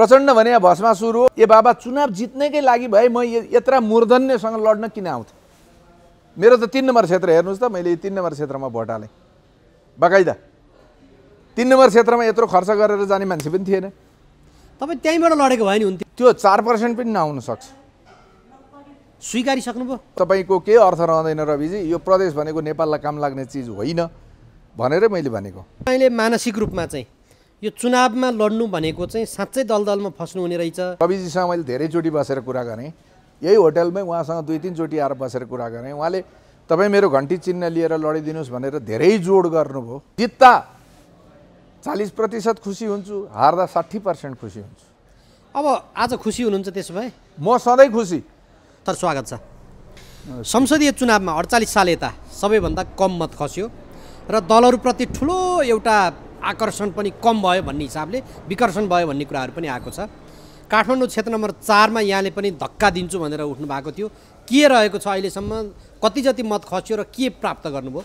प्रचण्ड भने भस्मासुर हो ए बाबा चुनाव जित्नेकै लागि भए म यत्र मूर्धन्यसँग लड्न किन आउँथेँ मेरो त तिन नम्बर क्षेत्र हेर्नुहोस् त मैले तिन नम्बर क्षेत्रमा भोट हालेँ बाकाइदा तिन नम्बर क्षेत्रमा यत्रो खर्च गरेर जाने मान्छे पनि थिएन तपाईँ त्यहीँबाट लडेको भयो नि हुन्थ्यो त्यो चार पर्सेन्ट पनि सक्छ स्वीकारिसक्नुभयो तपाईँको के अर्थ रहँदैन रविजी यो प्रदेश भनेको नेपाललाई काम लाग्ने चिज होइन भनेरै मैले भनेको तपाईँले मानसिक रूपमा चाहिँ यो चुनावमा लड्नु भनेको चाहिँ साँच्चै दलदलमा फस्नु हुने रहेछ रविजीसँग मैले धेरैचोटि बसेर कुरा गरेँ यही होटलमै उहाँसँग दुई तिनचोटि आएर बसेर कुरा गरेँ उहाँले तपाईँ मेरो घन्टी चिन्ह लिएर लडिदिनुहोस् भनेर धेरै जोड गर्नुभयो जित्दा चालिस प्रतिशत खुसी हुन्छु हार्दा साठी पर्सेन्ट खुसी हुन्छु अब आज खुसी हुनुहुन्छ त्यसो भए म सधैँ खुसी तर स्वागत छ संसदीय चुनावमा अडचालिस साल यता सबैभन्दा कम मत खस्यो र दलहरूप्रति ठुलो एउटा आकर्षण पनि कम भयो भन्ने हिसाबले विकर्षण भयो भन्ने कुराहरू पनि आएको छ काठमाडौँ क्षेत्र नम्बर चारमा यहाँले पनि धक्का दिन्छु भनेर उठ्नु भएको थियो के रहेको छ अहिलेसम्म कति जति मत खस्यो र के प्राप्त गर्नुभयो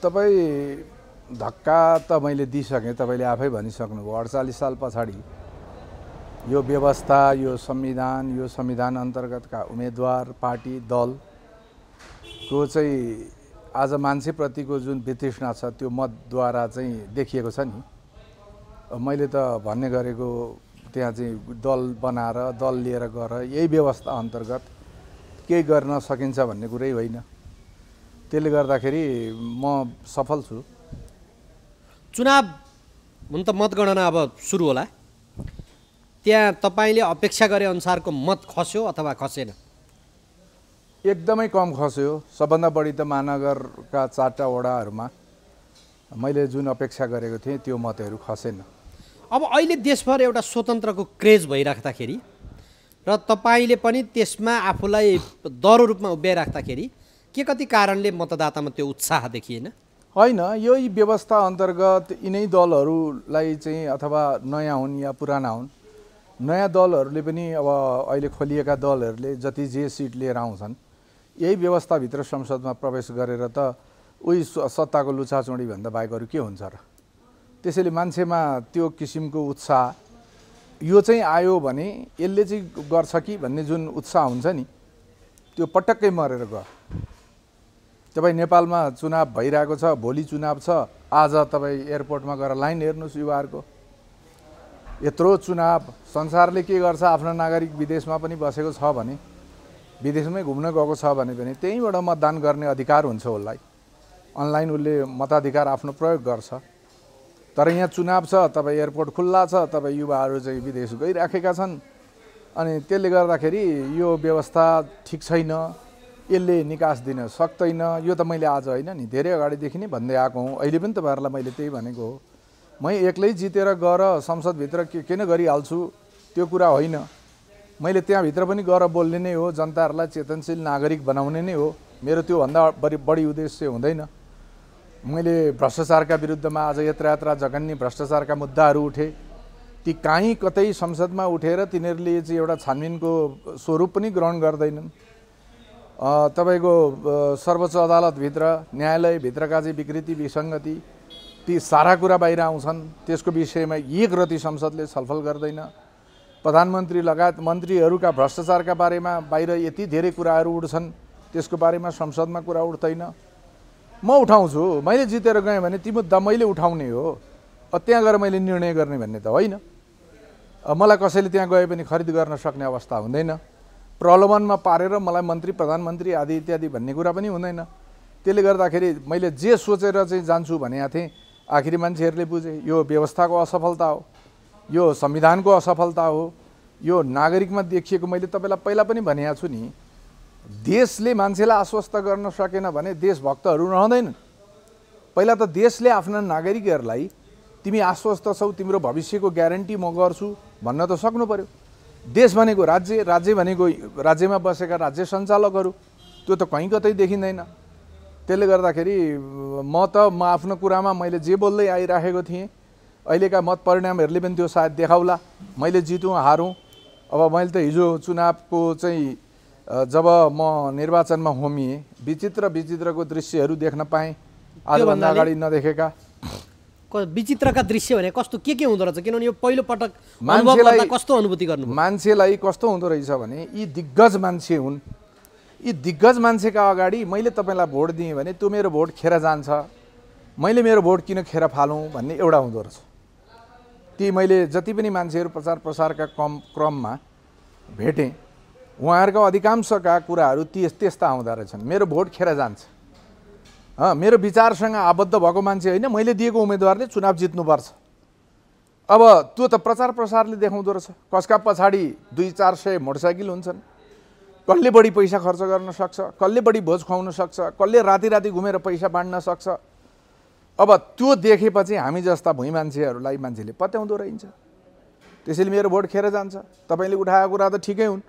तपाईँ धक्का त मैले दिइसकेँ तपाईँले आफै भनिसक्नुभयो अडचालिस साल पछाडि यो व्यवस्था यो संविधान यो संविधान अन्तर्गतका उम्मेदवार पार्टी दलको चाहिँ आज मान्छेप्रतिको जुन वितृष्णा छ त्यो मतद्वारा चाहिँ देखिएको छ नि मैले त भन्ने गरेको त्यहाँ चाहिँ दल बनाएर दल लिएर गएर यही व्यवस्था अन्तर्गत केही गर्न सकिन्छ भन्ने कुरै होइन त्यसले गर्दाखेरि म सफल छु चुनाव हुन त मतगणना अब सुरु होला त्यहाँ तपाईँले अपेक्षा गरे अनुसारको मत खस्यो अथवा खसेन एकदमै कम खस्यो सबभन्दा बढी त महानगरका चारवटा वडाहरूमा मैले जुन अपेक्षा गरेको थिएँ त्यो मतहरू खसेन अब अहिले देशभर एउटा स्वतन्त्रको क्रेज भइराख्दाखेरि र तपाईँले पनि त्यसमा आफूलाई दह्रो रूपमा उभ्याइराख्दाखेरि के कति कारणले मतदातामा त्यो उत्साह देखिएन होइन यही व्यवस्था अन्तर्गत यिनै दलहरूलाई चाहिँ अथवा नयाँ हुन् या पुराना हुन् नयाँ दलहरूले पनि अब अहिले खोलिएका दलहरूले जति जे सिट लिएर आउँछन् यही व्यवस्थाभित्र संसदमा प्रवेश गरेर त उही सत्ताको लुचाचोडीभन्दा बाहेक अरू के हुन्छ र त्यसैले मान्छेमा त्यो किसिमको उत्साह यो चाहिँ आयो भने यसले चाहिँ गर्छ कि भन्ने जुन उत्साह हुन्छ नि त्यो पटक्कै मरेर गयो तपाईँ नेपालमा चुनाव भइरहेको छ भोलि चुनाव छ आज तपाईँ एयरपोर्टमा गएर लाइन हेर्नुहोस् युवाहरूको यत्रो चुनाव संसारले के गर्छ आफ्नो नागरिक विदेशमा पनि बसेको छ भने विदेशमै घुम्न गएको छ भने पनि त्यहीँबाट मतदान गर्ने अधिकार हुन्छ उसलाई अनलाइन उसले मताधिकार आफ्नो प्रयोग गर्छ तर यहाँ चुनाव छ तपाईँ एयरपोर्ट खुल्ला छ तपाईँ युवाहरू चाहिँ विदेश गइराखेका छन् अनि त्यसले गर्दाखेरि यो व्यवस्था ठिक छैन यसले निकास दिन सक्दैन यो त मैले आज होइन नि धेरै अगाडिदेखि नै भन्दै आएको हुँ अहिले पनि तपाईँहरूलाई मैले त्यही भनेको हो मै एक्लै जितेर गएर संसदभित्र के किन गरिहाल्छु त्यो कुरा होइन मैले त्यहाँभित्र पनि गएर बोल्ने नै हो जनताहरूलाई चेतनशील नागरिक बनाउने नै हो मेरो त्योभन्दा बढी बढी उद्देश्य हुँदैन मैले भ्रष्टाचारका विरुद्धमा आज यात्रा यात्रा जघन्य भ्रष्टाचारका मुद्दाहरू उठेँ ती काहीँ कतै संसदमा उठेर तिनीहरूले चाहिँ एउटा छानबिनको स्वरूप पनि ग्रहण गर्दैनन् तपाईँको सर्वोच्च अदालतभित्र न्यायालयभित्रका चाहिँ विकृति विसङ्गति ती सारा कुरा बाहिर आउँछन् त्यसको विषयमा एक रति संसदले छलफल गर्दैन प्रधानमन्त्री लगायत मन्त्रीहरूका भ्रष्टाचारका बारेमा बाहिर यति धेरै कुराहरू उठ्छन् त्यसको बारेमा संसदमा कुरा उठ्दैन म उठाउँछु मैले जितेर गएँ भने ती मुद्दा मैले उठाउने हो त्यहाँ गएर मैले निर्णय गर्ने भन्ने त होइन मलाई कसैले त्यहाँ गए पनि खरिद गर्न सक्ने अवस्था हुँदैन प्रलोभनमा पारेर मलाई मन्त्री प्रधानमन्त्री आदि इत्यादि भन्ने कुरा पनि हुँदैन त्यसले गर्दाखेरि मैले जे सोचेर चाहिँ जान्छु भनेको थिएँ आखिरी मान्छेहरूले बुझेँ यो व्यवस्थाको असफलता हो यो संविधानको असफलता हो यो नागरिकमा देखिएको मैले तपाईँलाई पहिला पनि भनेको छु नि देशले मान्छेलाई आश्वस्त गर्न सकेन भने देशभक्तहरू रहँदैनन् पहिला त देशले आफ्ना नागरिकहरूलाई तिमी आश्वस्त छौ तिम्रो भविष्यको ग्यारेन्टी म गर्छु भन्न त सक्नु पऱ्यो देश भनेको राज्य राज्य भनेको राज्यमा बसेका राज्य सञ्चालकहरू त्यो त कहीँ कतै देखिँदैन त्यसले गर्दाखेरि म त म आफ्नो कुरामा मैले जे बोल्दै आइराखेको थिएँ अहिलेका मतपरिणामहरूले पनि त्यो सायद देखाउला मैले जितौँ हारौँ अब मैले त हिजो चुनावको चाहिँ जब म निर्वाचनमा होमिएँ विचित्र विचित्रको दृश्यहरू देख्न पाएँ आजभन्दा अगाडि नदेखेका विचित्रका दृश्य भने कस्तो के के हुँदो रहेछ किनभने यो पहिलो पटक मान्छेलाई कस्तो अनुभूति गर्नु मान्छेलाई कस्तो हुँदो रहेछ भने यी दिग्गज मान्छे हुन् यी दिग्गज मान्छेका अगाडि मैले तपाईँलाई भोट दिएँ भने त्यो मेरो भोट खेर जान्छ मैले मेरो भोट किन खेर फालौँ भन्ने एउटा हुँदो रहेछ ती मैले जति पनि मान्छेहरू प्रचार प्रसारका कम क्रममा भेटेँ उहाँहरूको अधिकांशका कुराहरू ती त्यस्ता आउँदो रहेछन् मेरो भोट खेर जान्छ मेरो विचारसँग आबद्ध भएको मान्छे होइन मैले दिएको उम्मेदवारले चुनाव जित्नुपर्छ अब त्यो त प्रचार प्रसारले देखाउँदो रहेछ कसका पछाडि दुई चार सय मोटरसाइकल हुन्छन् कसले बढी पैसा खर्च गर्न सक्छ कसले बढी भोज खुवाउन सक्छ कसले राति राति घुमेर पैसा बाँड्न सक्छ अब त्यो देखेपछि हामी जस्ता भुइँ मान्छेहरूलाई मान्छेले पत्याउँदो रहन्छ त्यसैले मेरो भोट खेर जान्छ तपाईँले उठाएको कुरा त ठिकै हुन्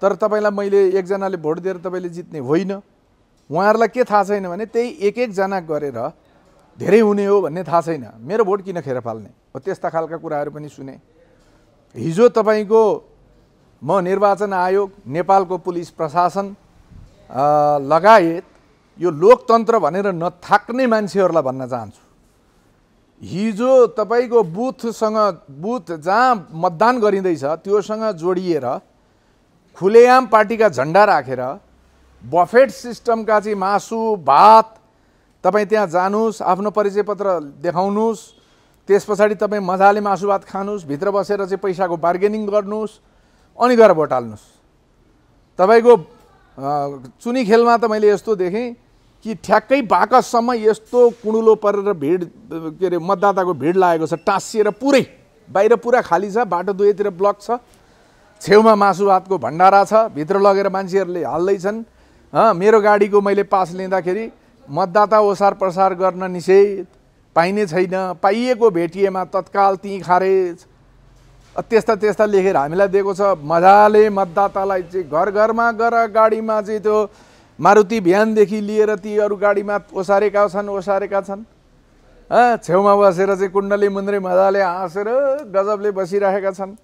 तर तपाईँलाई मैले एकजनाले भोट दिएर तपाईँले जित्ने होइन उहाँहरूलाई के थाहा छैन भने त्यही एक एकजना गरेर धेरै हुने हो भन्ने थाहा छैन मेरो भोट किन खेर फाल्ने हो त्यस्ता खालका कुराहरू पनि सुने हिजो तपाईँको म निर्वाचन आयोग नेपालको पुलिस प्रशासन लगायत यो लोकतन्त्र भनेर नथाक्ने मान्छेहरूलाई भन्न चाहन्छु हिजो तपाईँको बुथसँग बुथ जहाँ मतदान गरिँदैछ त्योसँग जोडिएर खुलेआम पार्टीका झन्डा राखेर रा, बफेट सिस्टमका चाहिँ मासु भात तपाईँ त्यहाँ जानुहोस् आफ्नो परिचय पत्र देखाउनुहोस् त्यस पछाडि तपाईँ मजाले मासु भात खानुहोस् भित्र बसेर चाहिँ पैसाको बार्गेनिङ गर्नुहोस् अनि गएर भोट हाल्नुहोस् तपाईँको चुनी खेलमा त मैले यस्तो देखेँ कि ठ्याक्कै बाकससम्म यस्तो कुणुलो परेर भिड के अरे मतदाताको भिड लागेको छ टाँसिएर पुरै बाहिर पुरा खाली छ बाटो दुवैतिर ब्लक छ छेउमा मासु भातको भण्डारा छ भित्र लगेर मान्छेहरूले हाल्दैछन् मेरो गाडीको मैले पास लिँदाखेरि मतदाता ओसार प्रसार गर्न निषेध पाइने छैन पाइएको भेटिएमा तत्काल ती खारेज त्यस्ता त्यस्ता लेखेर हामीलाई दिएको छ मजाले मतदातालाई चाहिँ घर घरमा गएर गाडीमा चाहिँ त्यो मारुति बिहानदेखि लिएर ती अरू गाडीमा ओसारेका छन् ओसारेका छन् छेउमा बसेर चाहिँ कुण्डली मुन्द्रे मजाले हाँसेर गजबले बसिरहेका छन्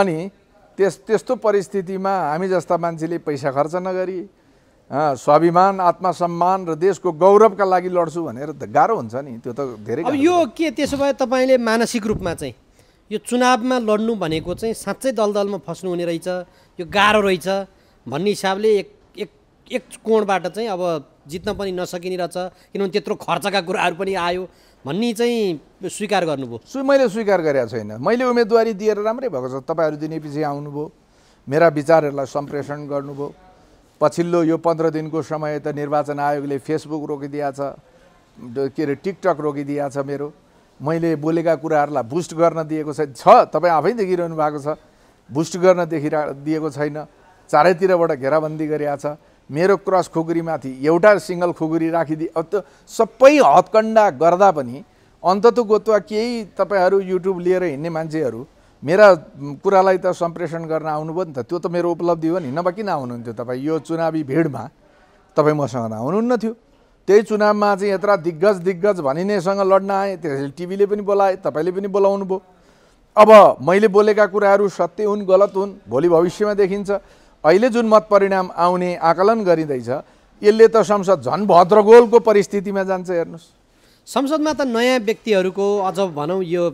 अनि त्यस त्यस्तो परिस्थितिमा हामी जस्ता मान्छेले पैसा खर्च नगरी स्वाभिमान आत्मसम्मान र देशको गौरवका लागि लड्छु भनेर त गाह्रो हुन्छ नि त्यो त धेरै अब यो के त्यसो भए तपाईँले मानसिक रूपमा चाहिँ यो चुनावमा लड्नु भनेको चाहिँ साँच्चै दलदलमा फस्नु हुने रहेछ यो गाह्रो रहेछ भन्ने हिसाबले एक एक कोणबाट चाहिँ अब जित्न पनि नसकिने रहेछ किनभने त्यत्रो खर्चका कुराहरू पनि आयो भन्ने चाहिँ स्वीकार गर्नुभयो सु मैले स्वीकार गरेको छैन मैले उम्मेदवारी दिएर राम्रै भएको छ तपाईँहरू दिने पछि आउनुभयो मेरा विचारहरूलाई सम्प्रेषण गर्नुभयो पछिल्लो यो पन्ध्र दिनको समय त निर्वाचन आयोगले फेसबुक रोकिदिया छ के अरे टिकटक रोकिदिया छ मेरो मैले बोलेका कुराहरूलाई बुस्ट गर्न दिएको छ तपाईँ आफै देखिरहनु भएको छ बुस्ट गर्न देखिरह दिएको छैन चारैतिरबाट घेराबन्दी गरिरहेको छ मेरो क्रस खुकुरीमाथि एउटा सिङ्गल खुकुरी राखिदिए अब त्यो सबै हत्कण्डा गर्दा पनि अन्तत गोत्वा केही तपाईँहरू युट्युब लिएर हिँड्ने मान्छेहरू मेरा कुरालाई त सम्प्रेषण गर्न आउनुभयो नि त त्यो त मेरो उपलब्धि हो नि नभए किन आउनुहुन्थ्यो तपाईँ यो चुनावी भिडमा तपाईँ मसँग त आउनुहुन्न थियो त्यही चुनावमा चाहिँ यत्र दिग्गज दिग्गज भनिनेसँग लड्न आएँ त्यसैले टिभीले पनि बोलाए तपाईँले पनि बोलाउनु भयो अब मैले बोलेका कुराहरू सत्य हुन् गलत हुन् भोलि भविष्यमा देखिन्छ अहिले जुन मतपरिणाम आउने आकलन गरिँदैछ यसले त संसद झन् भद्रगोलको परिस्थितिमा जान्छ हेर्नुहोस् संसदमा त नयाँ व्यक्तिहरूको अझ भनौँ यो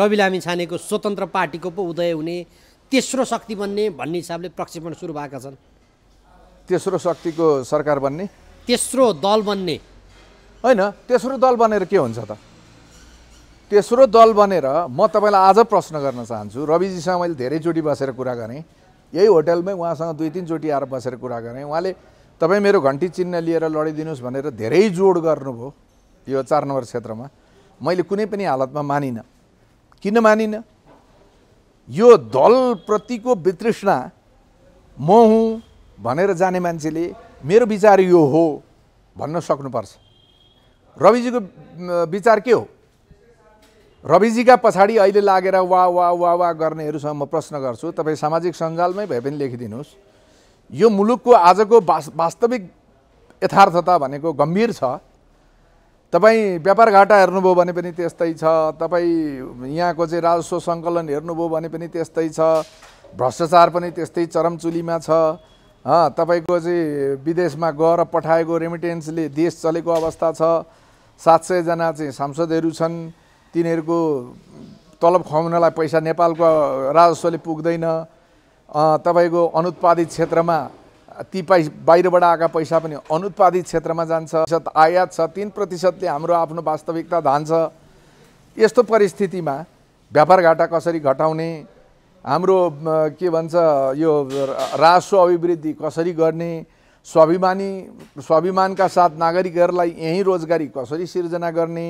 रवि लामी छानेको स्वतन्त्र पार्टीको पो उदय हुने तेस्रो शक्ति बन्ने भन्ने हिसाबले प्रक्षेपण सुरु भएका छन् तेस्रो शक्तिको सरकार बन्ने तेस्रो दल बन्ने होइन तेस्रो दल बनेर के हुन्छ त तेस्रो दल बनेर म तपाईँलाई आज प्रश्न गर्न चाहन्छु रविजीसँग मैले धेरैचोटि बसेर कुरा गरेँ यही होटलमै उहाँसँग दुई तिनचोटि आएर बसेर कुरा गरेँ उहाँले तपाईँ मेरो घन्टी चिन्ह लिएर लडिदिनुहोस् भनेर धेरै जोड गर्नुभयो यो चार नम्बर क्षेत्रमा मैले कुनै पनि हालतमा मानिनँ किन मानिनँ यो दलप्रतिको वितृष्णा म हुँ भनेर जाने मान्छेले मेरो विचार यो हो भन्न सक्नुपर्छ रविजीको विचार के हो रविजीका पछाडि अहिले लागेर वा वा वा वा गर्नेहरूसँग म प्रश्न गर्छु तपाईँ सामाजिक सञ्जालमै भए पनि लेखिदिनुहोस् यो मुलुकको आजको वास्तविक यथार्थता भनेको गम्भीर छ तपाईँ व्यापार घाटा हेर्नुभयो भने पनि त्यस्तै छ तपाईँ यहाँको चाहिँ राजस्व सङ्कलन हेर्नुभयो भने पनि त्यस्तै छ भ्रष्टाचार पनि त्यस्तै चरमचुलीमा छ तपाईँको चाहिँ विदेशमा गएर पठाएको रेमिटेन्सले देश चलेको अवस्था छ सात सयजना चाहिँ सांसदहरू छन् तिनीहरूको तलब खुवाउनलाई पैसा नेपालको राजस्वले पुग्दैन तपाईँको अनुत्पादित क्षेत्रमा ती पै बाहिरबाट आएका पैसा पनि अनुत्पादित क्षेत्रमा जान्छ आयात छ तिन प्रतिशतले हाम्रो आफ्नो वास्तविकता धान्छ यस्तो परिस्थितिमा व्यापार घाटा कसरी घटाउने हाम्रो के भन्छ यो राजस्व अभिवृद्धि कसरी गर्ने स्वाभिमानी स्वाभिमानका साथ नागरिकहरूलाई यहीँ रोजगारी कसरी सिर्जना गर्ने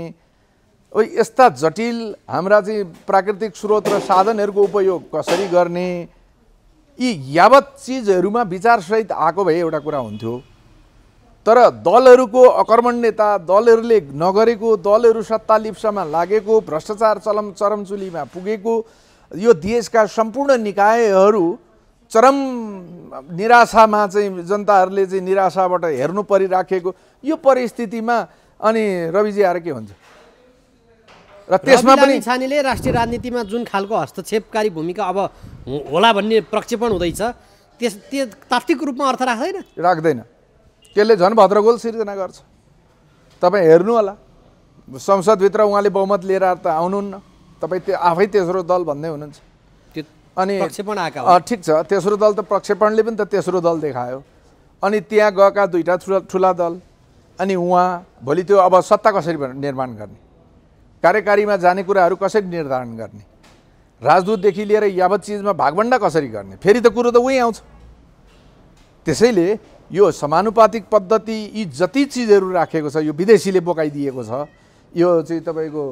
यस्ता जटिल हाम्रा चाहिँ प्राकृतिक स्रोत र साधनहरूको उपयोग कसरी गर्ने यी यावत चिजहरूमा विचारसहित आएको भए एउटा कुरा हुन्थ्यो तर दलहरूको अकर्मण्यता दलहरूले नगरेको दलहरू सत्ता लिप्समा लागेको भ्रष्टाचार चलम चरमचुलीमा पुगेको यो देशका सम्पूर्ण निकायहरू चरम निराशामा चाहिँ जनताहरूले चाहिँ निराशाबाट हेर्नु परिराखेको यो परिस्थितिमा अनि रविजी आएर के हुन्छ र त्यसमा पनि छानीले राष्ट्रिय राजनीतिमा जुन खालको हस्तक्षेपकारी भूमिका अब होला भन्ने प्रक्षेपण हुँदैछ त्यस त्यो तात्विक रूपमा अर्थ राख्दैन राख्दैन त्यसले झन् भद्रगोल सिर्जना गर्छ तपाईँ हेर्नु होला संसदभित्र उहाँले बहुमत लिएर त आउनुहुन्न तपाईँ त्यो आफै तेस्रो दल भन्दै हुनुहुन्छ अनि प्रक्षेपण ठिक छ तेस्रो दल त प्रक्षेपणले पनि त तेस्रो दल देखायो अनि त्यहाँ गएका दुईवटा ठुला ठुला दल अनि उहाँ भोलि त्यो अब सत्ता कसरी निर्माण गर्ने कार्यकारीमा जाने कुराहरू कसरी निर्धारण गर्ने राजदूतदेखि लिएर यावत चिजमा भागभन्डा कसरी गर्ने फेरि त कुरो त उहीँ आउँछ त्यसैले यो समानुपातिक पद्धति यी जति चिजहरू राखेको छ यो विदेशीले बोकाइदिएको छ यो चाहिँ तपाईँको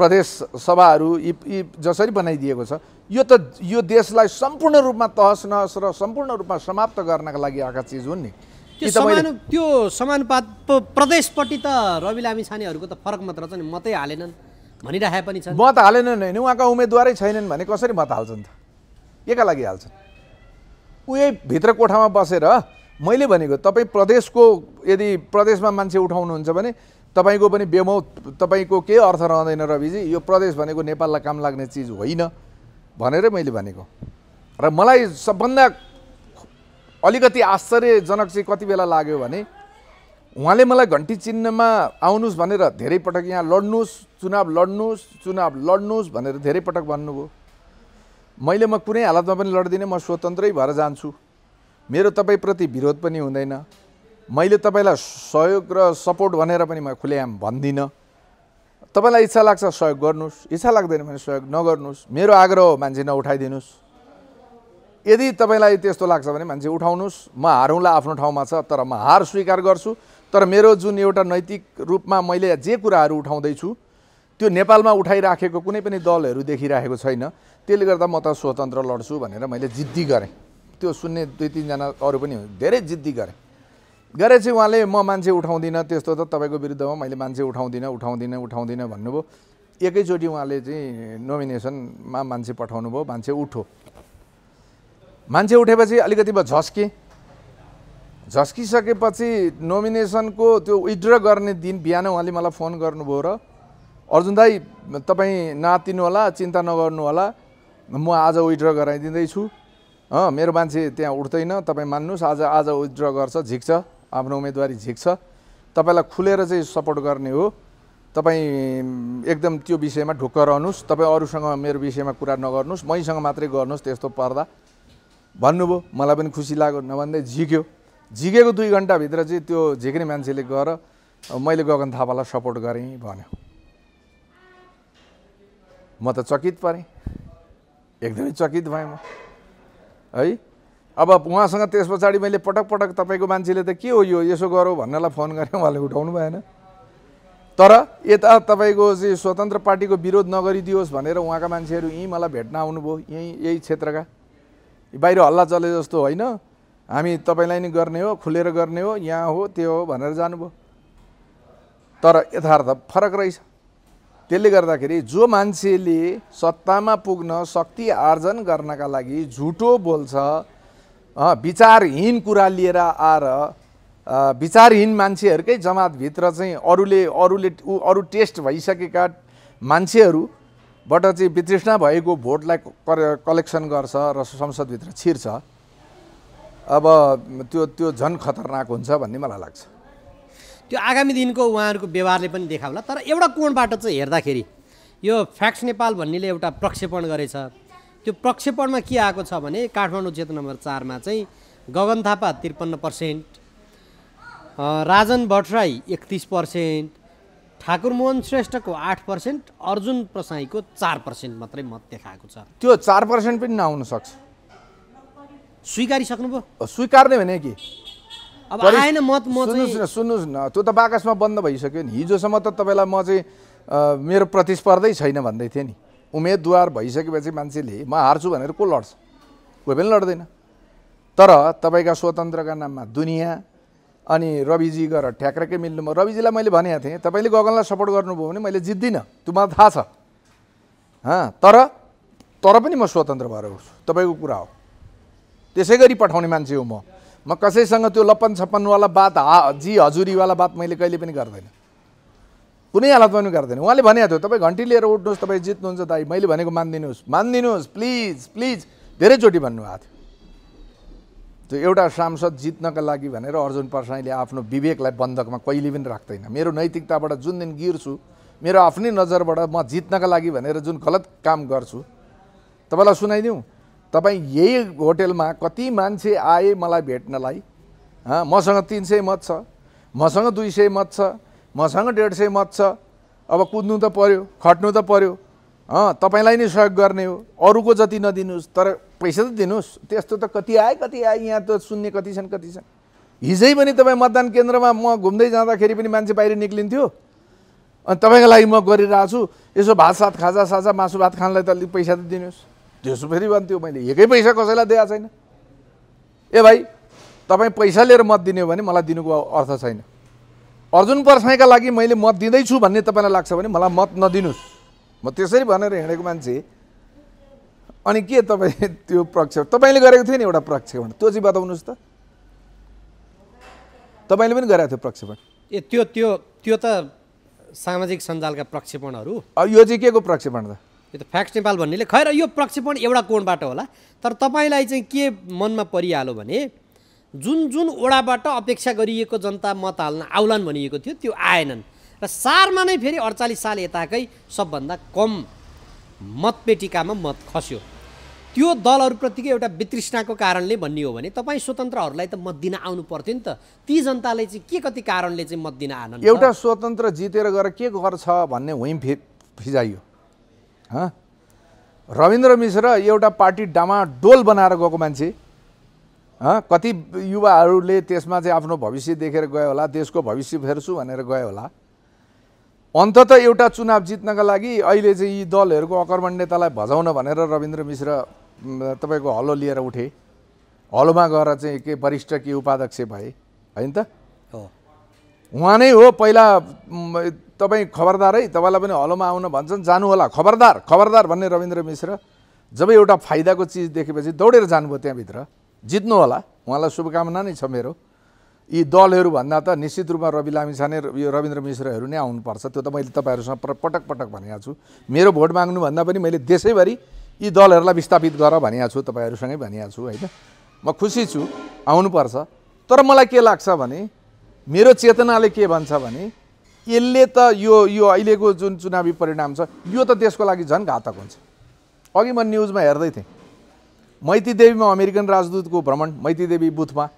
प्रदेश सभाहरू यी यी जसरी बनाइदिएको छ यो त यो देशलाई सम्पूर्ण रूपमा तहस नहस र सम्पूर्ण रूपमा समाप्त गर्नका लागि आएका चिज हुन् नि त्यो समानु त्यो समानुपात प्रदेशपट्टि त रवि लामी त फरक मात्र छ नि मतै हालेनन् भनिराखे पनि छ मत हालेनन् होइन उहाँका उम्मेदवारै छैनन् भने कसरी मत हाल्छन् त एका लागि हाल्छन् उयै भित्र कोठामा बसेर मैले भनेको तपाईँ प्रदेशको यदि प्रदेशमा मान्छे उठाउनुहुन्छ भने तपाईँको पनि बेमौ तपाईँको केही अर्थ रहँदैन रविजी यो प्रदेश भनेको नेपाललाई काम लाग्ने चिज होइन भनेरै मैले भनेको र मलाई सबभन्दा अलिकति आश्चर्यजनक चाहिँ कति बेला लाग्यो भने उहाँले मलाई घन्टी चिन्हमा आउनुहोस् भनेर धेरै पटक यहाँ लड्नुहोस् चुनाव लड्नुहोस् चुनाव लड्नुहोस् भनेर धेरै पटक भन्नुभयो मैले म कुनै हालतमा पनि लड्दिनँ म स्वतन्त्रै भएर जान्छु मेरो तपाईँप्रति विरोध पनि हुँदैन मैले तपाईँलाई सहयोग र सपोर्ट भनेर पनि म खुलेआम भन्दिनँ तपाईँलाई इच्छा लाग्छ सहयोग गर्नुहोस् इच्छा लाग्दैन भने सहयोग नगर्नुहोस् मेरो आग्रह हो मान्छे नउठाइदिनुहोस् यदि तपाईँलाई त्यस्तो लाग्छ भने मान्छे उठाउनुहोस् म हारौँला आफ्नो ठाउँमा छ तर म हार स्वीकार गर्छु तर मेरो जुन एउटा नैतिक रूपमा मैले जे कुराहरू उठाउँदैछु त्यो नेपालमा उठाइराखेको कुनै पनि दलहरू देखिराखेको छैन त्यसले गर्दा म त स्वतन्त्र लड्छु भनेर मैले जिद्दी गरेँ त्यो सुन्ने दुई तिनजना अरू पनि धेरै जिद्दी गरेँ गरेपछि उहाँले म मान्छे उठाउँदिनँ त्यस्तो त तपाईँको विरुद्धमा मैले मान्छे उठाउँदिनँ उठाउँदिनँ उठाउँदिनँ भन्नुभयो एकैचोटि उहाँले चाहिँ नोमिनेसनमा मान्छे पठाउनु भयो मान्छे उठो मान्छे उठेपछि अलिकति भयो झस्के झस्किसकेपछि नोमिनेसनको त्यो विथड्र गर्ने दिन बिहान उहाँले मलाई फोन गर्नुभयो र अर्जुन दाई तपाईँ होला चिन्ता नगर्नु होला म आज विथड्र गराइदिँदैछु मेरो मान्छे त्यहाँ उठ्दैन तपाईँ मान्नुहोस् आज आज विथड्र गर्छ झिक्छ आफ्नो उम्मेदवारी झिक्छ तपाईँलाई खुलेर चाहिँ सपोर्ट गर्ने हो तपाईँ एकदम त्यो विषयमा ढुक्क रहनुहोस् तपाईँ अरूसँग मेरो विषयमा कुरा नगर्नुहोस् मैसँग मात्रै गर्नुहोस् त्यस्तो पर्दा भन्नुभयो मलाई पनि खुसी लाग्यो नभन्दै झिक्यो झिकेको दुई घन्टाभित्र चाहिँ त्यो झिक्ने मान्छेले गएर मैले गगन थापालाई सपोर्ट गरेँ भन्यो म त चकित परेँ एकदमै चकित भएँ म है अब उहाँसँग त्यस पछाडि मैले पटक पटक तपाईँको मान्छेले त के हो यो यसो गरौँ भन्नलाई फोन गरेँ उहाँले उठाउनु भएन तर यता तपाईँको चाहिँ स्वतन्त्र पार्टीको विरोध नगरिदियोस् भनेर उहाँका मान्छेहरू यहीँ मलाई भेट्न आउनुभयो यहीँ यही क्षेत्रका बाहिर हल्ला चले जस्तो होइन हामी तपाईँलाई नै गर्ने हो खुलेर गर्ने हो यहाँ हो त्यो हो भनेर जानुभयो तर यथार्थ फरक रहेछ त्यसले गर्दाखेरि जो मान्छेले सत्तामा पुग्न शक्ति आर्जन गर्नका लागि झुटो बोल्छ विचारहीन कुरा लिएर आएर विचारहीन मान्छेहरूकै जमातभित्र चाहिँ अरूले अरूले अरू टेस्ट भइसकेका मान्छेहरू बाट चाहिँ वितृष्णा भएको भोटलाई कलेक्सन गर्छ र संसदभित्र छिर्छ अब त्यो त्यो झन् खतरनाक हुन्छ भन्ने मलाई लाग्छ त्यो आगामी दिनको उहाँहरूको व्यवहारले पनि देखाउला तर एउटा कोणबाट चाहिँ हेर्दाखेरि यो फ्याक्स नेपाल भन्नेले एउटा प्रक्षेपण गरेछ त्यो प्रक्षेपणमा के आएको छ भने काठमाडौँ क्षेत्र नम्बर चारमा चाहिँ गगन थापा त्रिपन्न पर्सेन्ट राजन भट्टराई एकतिस पर्सेन्ट ठाकुर मोहन श्रेष्ठको आठ पर्सेन्ट अर्जुन प्रसाईको चार पर्सेन्ट मात्रै मत देखाएको छ त्यो चार पर्सेन्ट पनि नआउन सक्छ स्वीकारिसक्नुभयो स्वीकार्ने भने कि अब आएन मत म सुन्नुहोस् न सुन्नुहोस् न त्यो त बाकसमा बन्द भइसक्यो नि हिजोसम्म त तपाईँलाई म चाहिँ मेरो प्रतिस्पर्धै छैन भन्दै थिएँ नि उम्मेदवार भइसकेपछि मान्छेले म हार्छु भनेर को लड्छ कोही पनि लड्दैन तर तपाईँका स्वतन्त्रका नाममा दुनियाँ अनि रविजी गएर ठ्याक्रकै मिल्नु रविजीलाई मैले भनेको थिएँ तपाईँले गगनलाई सपोर्ट गर्नुभयो भने मैले जित्दिनँ त्यो मलाई थाहा छ हँ तर तर पनि म स्वतन्त्र भएर उठ्छु तपाईँको कुरा हो त्यसै गरी पठाउने मान्छे हो म म कसैसँग त्यो लप्पन छप्पनवाला बात हा जी हजुरीवाला बात मैले कहिले पनि गर्दैन कुनै हालतमा पनि गर्दैन उहाँले भनेको थियो तपाईँ घन्टी लिएर उठ्नुहोस् तपाईँ जित्नुहुन्छ दाई मैले भनेको मानिदिनुहोस् मानिदिनुहोस् प्लिज प्लिज धेरैचोटि भन्नुभएको थियो त्यो एउटा सांसद जित्नका लागि भनेर अर्जुन परसाईले आफ्नो विवेकलाई बन्धकमा कहिले पनि राख्दैन मेरो नैतिकताबाट जुन दिन गिर्छु मेरो आफ्नै नजरबाट म जित्नका लागि भनेर जुन गलत काम गर्छु तपाईँलाई सुनाइदिउँ तपाईँ यही होटेलमा कति मान्छे आए मलाई भेट्नलाई मसँग तिन सय मत छ मसँग दुई सय मत छ मसँग डेढ सय मत छ अब कुद्नु त पर्यो खट्नु त पर्यो तपाईँलाई नै सहयोग गर्ने हो अरूको जति नदिनुहोस् तर पैसा त दिनुहोस् त्यस्तो त कति आए कति आए यहाँ त सुन्ने कति छन् कति छन् हिजै पनि तपाईँ मतदान केन्द्रमा म घुम्दै जाँदाखेरि पनि मान्छे बाहिर निक्लिन्थ्यो अनि तपाईँको लागि म गरिरहेको छु यसो भात सात खाजा साजा मासु भात खानलाई त अलिक पैसा त दिनुहोस् त्यसो फेरि भन्थ्यो मैले एकै पैसा कसैलाई दिएको छैन ए भाइ तपाईँ पैसा लिएर मत दिने हो भने मलाई दिनुको अर्थ छैन अर्जुन पर्साईका लागि मैले मत दिँदैछु भन्ने तपाईँलाई लाग्छ भने मलाई मत नदिनुहोस् म त्यसरी भनेर हिँडेको मान्छे अनि के तपाईँ त्यो प्रक्षेप तपाईँले गरेको थियो नि एउटा प्रक्षेपण त्यो चाहिँ बताउनुहोस् त तपाईँले पनि गरेको थियो प्रक्षेपण ए त्यो त्यो त्यो त सामाजिक सञ्जालका प्रक्षेपणहरू यो चाहिँ के को प्रक्षेपण त यो त फ्याक्स नेपाल भन्नेले खैर यो प्रक्षेपण एउटा कोणबाट होला तर तपाईँलाई चाहिँ के मनमा परिहाल्यो भने जुन जुन ओडाबाट अपेक्षा गरिएको जनता मत हाल्न आउलान् भनिएको थियो त्यो आएनन् र सारमा नै फेरि अडचालिस साल यताकै सबभन्दा कम मतपेटिकामा मत खस्यो त्यो दलहरूप्रतिको एउटा वितृष्णाको कारणले भन्ने हो भने तपाईँ स्वतन्त्रहरूलाई त मत दिन आउनु पर्थ्यो नि त ती जनताले चाहिँ के कति कारणले चाहिँ मत दिन आएन एउटा स्वतन्त्र जितेर गएर के गर्छ भन्ने हुँ फि फिजाइयो रविन्द्र मिश्र एउटा पार्टी डामा डोल बनाएर गएको मान्छे कति युवाहरूले त्यसमा चाहिँ आफ्नो भविष्य देखेर गयो होला देशको भविष्य फेर्छु भनेर गयो होला अन्तत एउटा चुनाव जित्नका लागि अहिले चाहिँ यी दलहरूको अकर्मण्यतालाई भजाउन भनेर रविन्द्र मिश्र तपाईँको हलो लिएर उठे हलोमा गएर चाहिँ के वरिष्ठ के उपाध्यक्ष भए होइन त उहाँ नै हो पहिला तपाईँ खबरदार है तपाईँलाई पनि हलोमा आउन भन्छन् जानु होला खबरदार खबरदार भन्ने रविन्द्र मिश्र जब एउटा फाइदाको चिज देखेपछि दौडेर जानुभयो त्यहाँभित्र जित्नु होला उहाँलाई शुभकामना नै छ मेरो यी दलहरूभन्दा त निश्चित रूपमा रवि लामिछाने नै यो रविन्द्र मिश्रहरू नै आउनुपर्छ त्यो त मैले तपाईँहरूसँग पटक पटक भनेको छु मेरो भोट माग्नुभन्दा पनि मैले देशैभरि यी दलहरूलाई विस्थापित गर भनिएको छु तपाईँहरूसँगै भनिएको छु होइन म खुसी छु आउनुपर्छ तर मलाई के लाग्छ भने मेरो चेतनाले के भन्छ भने यसले त यो यो अहिलेको जुन चुनावी परिणाम छ यो त देशको लागि झन् घातक हुन्छ अघि म न्युजमा हेर्दै थिएँ मैती देवीमा अमेरिकन राजदूतको भ्रमण मैती देवी बुथमा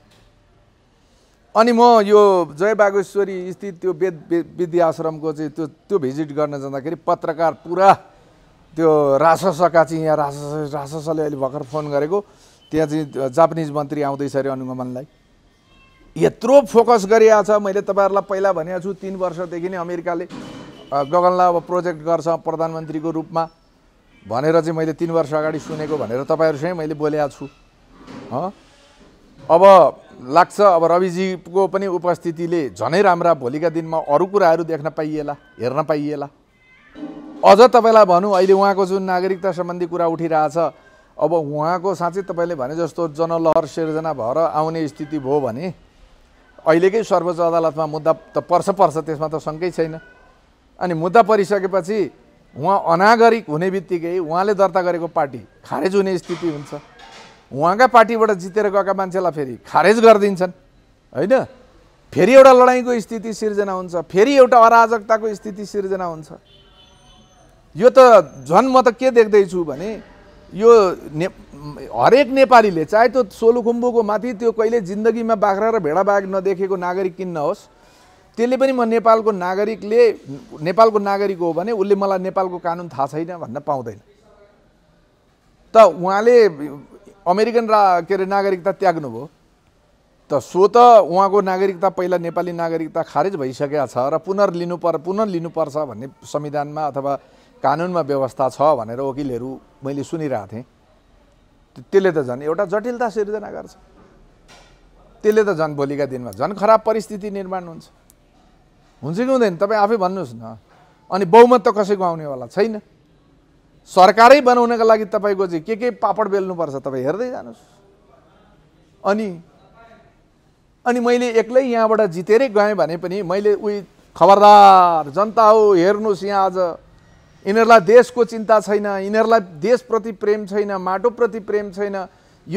अनि म यो जय बागेश्वरी स्थित त्यो वेद विद्या आश्रमको चाहिँ त्यो त्यो भिजिट गर्न जाँदाखेरि पत्रकार पुरा त्यो राससका चाहिँ यहाँ रासस राससले अहिले भर्खर फोन गरेको त्यहाँ चाहिँ जापानिज मन्त्री आउँदैछ अरे अनुगमनलाई यत्रो फोकस गरिरहेको छ मैले तपाईँहरूलाई पहिला भनेको छु तिन वर्षदेखि नै अमेरिकाले गगनलाई अब प्रोजेक्ट गर्छ प्रधानमन्त्रीको रूपमा भनेर चाहिँ मैले तिन वर्ष अगाडि सुनेको भनेर तपाईँहरूसँगै मैले बोलेको छु हँ अब लाग्छ अब रविजीको पनि उपस्थितिले झनै राम्रा भोलिका दिनमा अरू कुराहरू देख्न पाइएला हेर्न पाइएला अझ तपाईँलाई भनौँ अहिले उहाँको जुन नागरिकता सम्बन्धी कुरा उठिरहेछ अब उहाँको साँच्चै तपाईँले भने जस्तो जनलहर सिर्जना भएर आउने स्थिति भयो भने अहिलेकै सर्वोच्च अदालतमा मुद्दा त पर्छ पर्छ त्यसमा त शङ्कै छैन अनि मुद्दा परिसकेपछि उहाँ अनागरिक हुने बित्तिकै उहाँले दर्ता गरेको पार्टी खारेज हुने स्थिति हुन्छ उहाँका पार्टीबाट जितेर गएका मान्छेलाई फेरि खारेज गरिदिन्छन् होइन फेरि एउटा लडाइँको स्थिति सिर्जना हुन्छ फेरि एउटा अराजकताको स्थिति सिर्जना हुन्छ यो त झन् म त के देख्दैछु भने यो ने हरेक नेपालीले चाहे त्यो सोलुखुम्बुको माथि त्यो कहिले जिन्दगीमा बाख्रा र भेडा बाघ नदेखेको नागरिक किन्न होस् त्यसले पनि म नेपालको नागरिकले नेपालको नागरिक हो भने उसले मलाई नेपालको कानुन थाहा छैन भन्न पाउँदैन त उहाँले अमेरिकन रा के अरे नागरिकता त्याग्नुभयो त सो त उहाँको नागरिकता पहिला नेपाली नागरिकता खारेज भइसकेका छ र पुनर्लिनु पर पुनर्लिनुपर्छ भन्ने संविधानमा अथवा कानुनमा व्यवस्था छ भनेर वकिलहरू मैले सुनिरहेको थिएँ त्यसले त झन् एउटा जटिलता सिर्जना गर्छ त्यसले त झन् भोलिका दिनमा झन् खराब परिस्थिति निर्माण हुन्छ हुन्छ कि हुँदैन तपाईँ आफै भन्नुहोस् न अनि बहुमत त कसैको आउनेवाला छैन सरकारै बनाउनका लागि तपाईँको चाहिँ के के पापड बेल्नुपर्छ तपाईँ हेर्दै जानुहोस् अनि अनि मैले एक्लै यहाँबाट जितेरै गएँ भने पनि मैले उही खबरदार जनता हो हेर्नुहोस् यहाँ आज यिनीहरूलाई देशको चिन्ता छैन यिनीहरूलाई देशप्रति प्रेम छैन माटोप्रति प्रेम छैन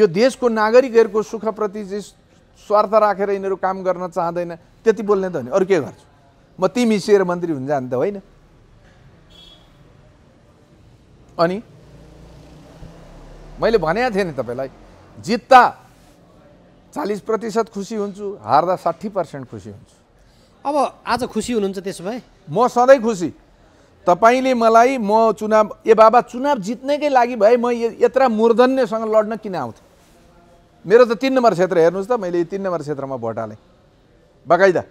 यो देशको नागरिकहरूको सुखप्रति चाहिँ स्वार्थ राखेर यिनीहरू काम गर्न चाहँदैन त्यति बोल्ने त भने अरू के गर्छु म तिमी मिसिएर मन्त्री हुन्छ भने त होइन अनि मैले भनेको थिएँ नि तपाईँलाई जित्दा चालिस प्रतिशत खुसी हुन्छु हार्दा साठी पर्सेन्ट खुसी हुन्छु अब आज खुसी हुनुहुन्छ त्यसो भए म सधैँ खुसी तपाईँले मलाई म चुनाव ए बाबा चुनाव जित्नेकै लागि भए म यत्र मूर्धन्यसँग लड्न किन आउँथेँ मेरो त तिन नम्बर क्षेत्र हेर्नुहोस् त मैले तिन नम्बर क्षेत्रमा भोट हालेँ बकाइदा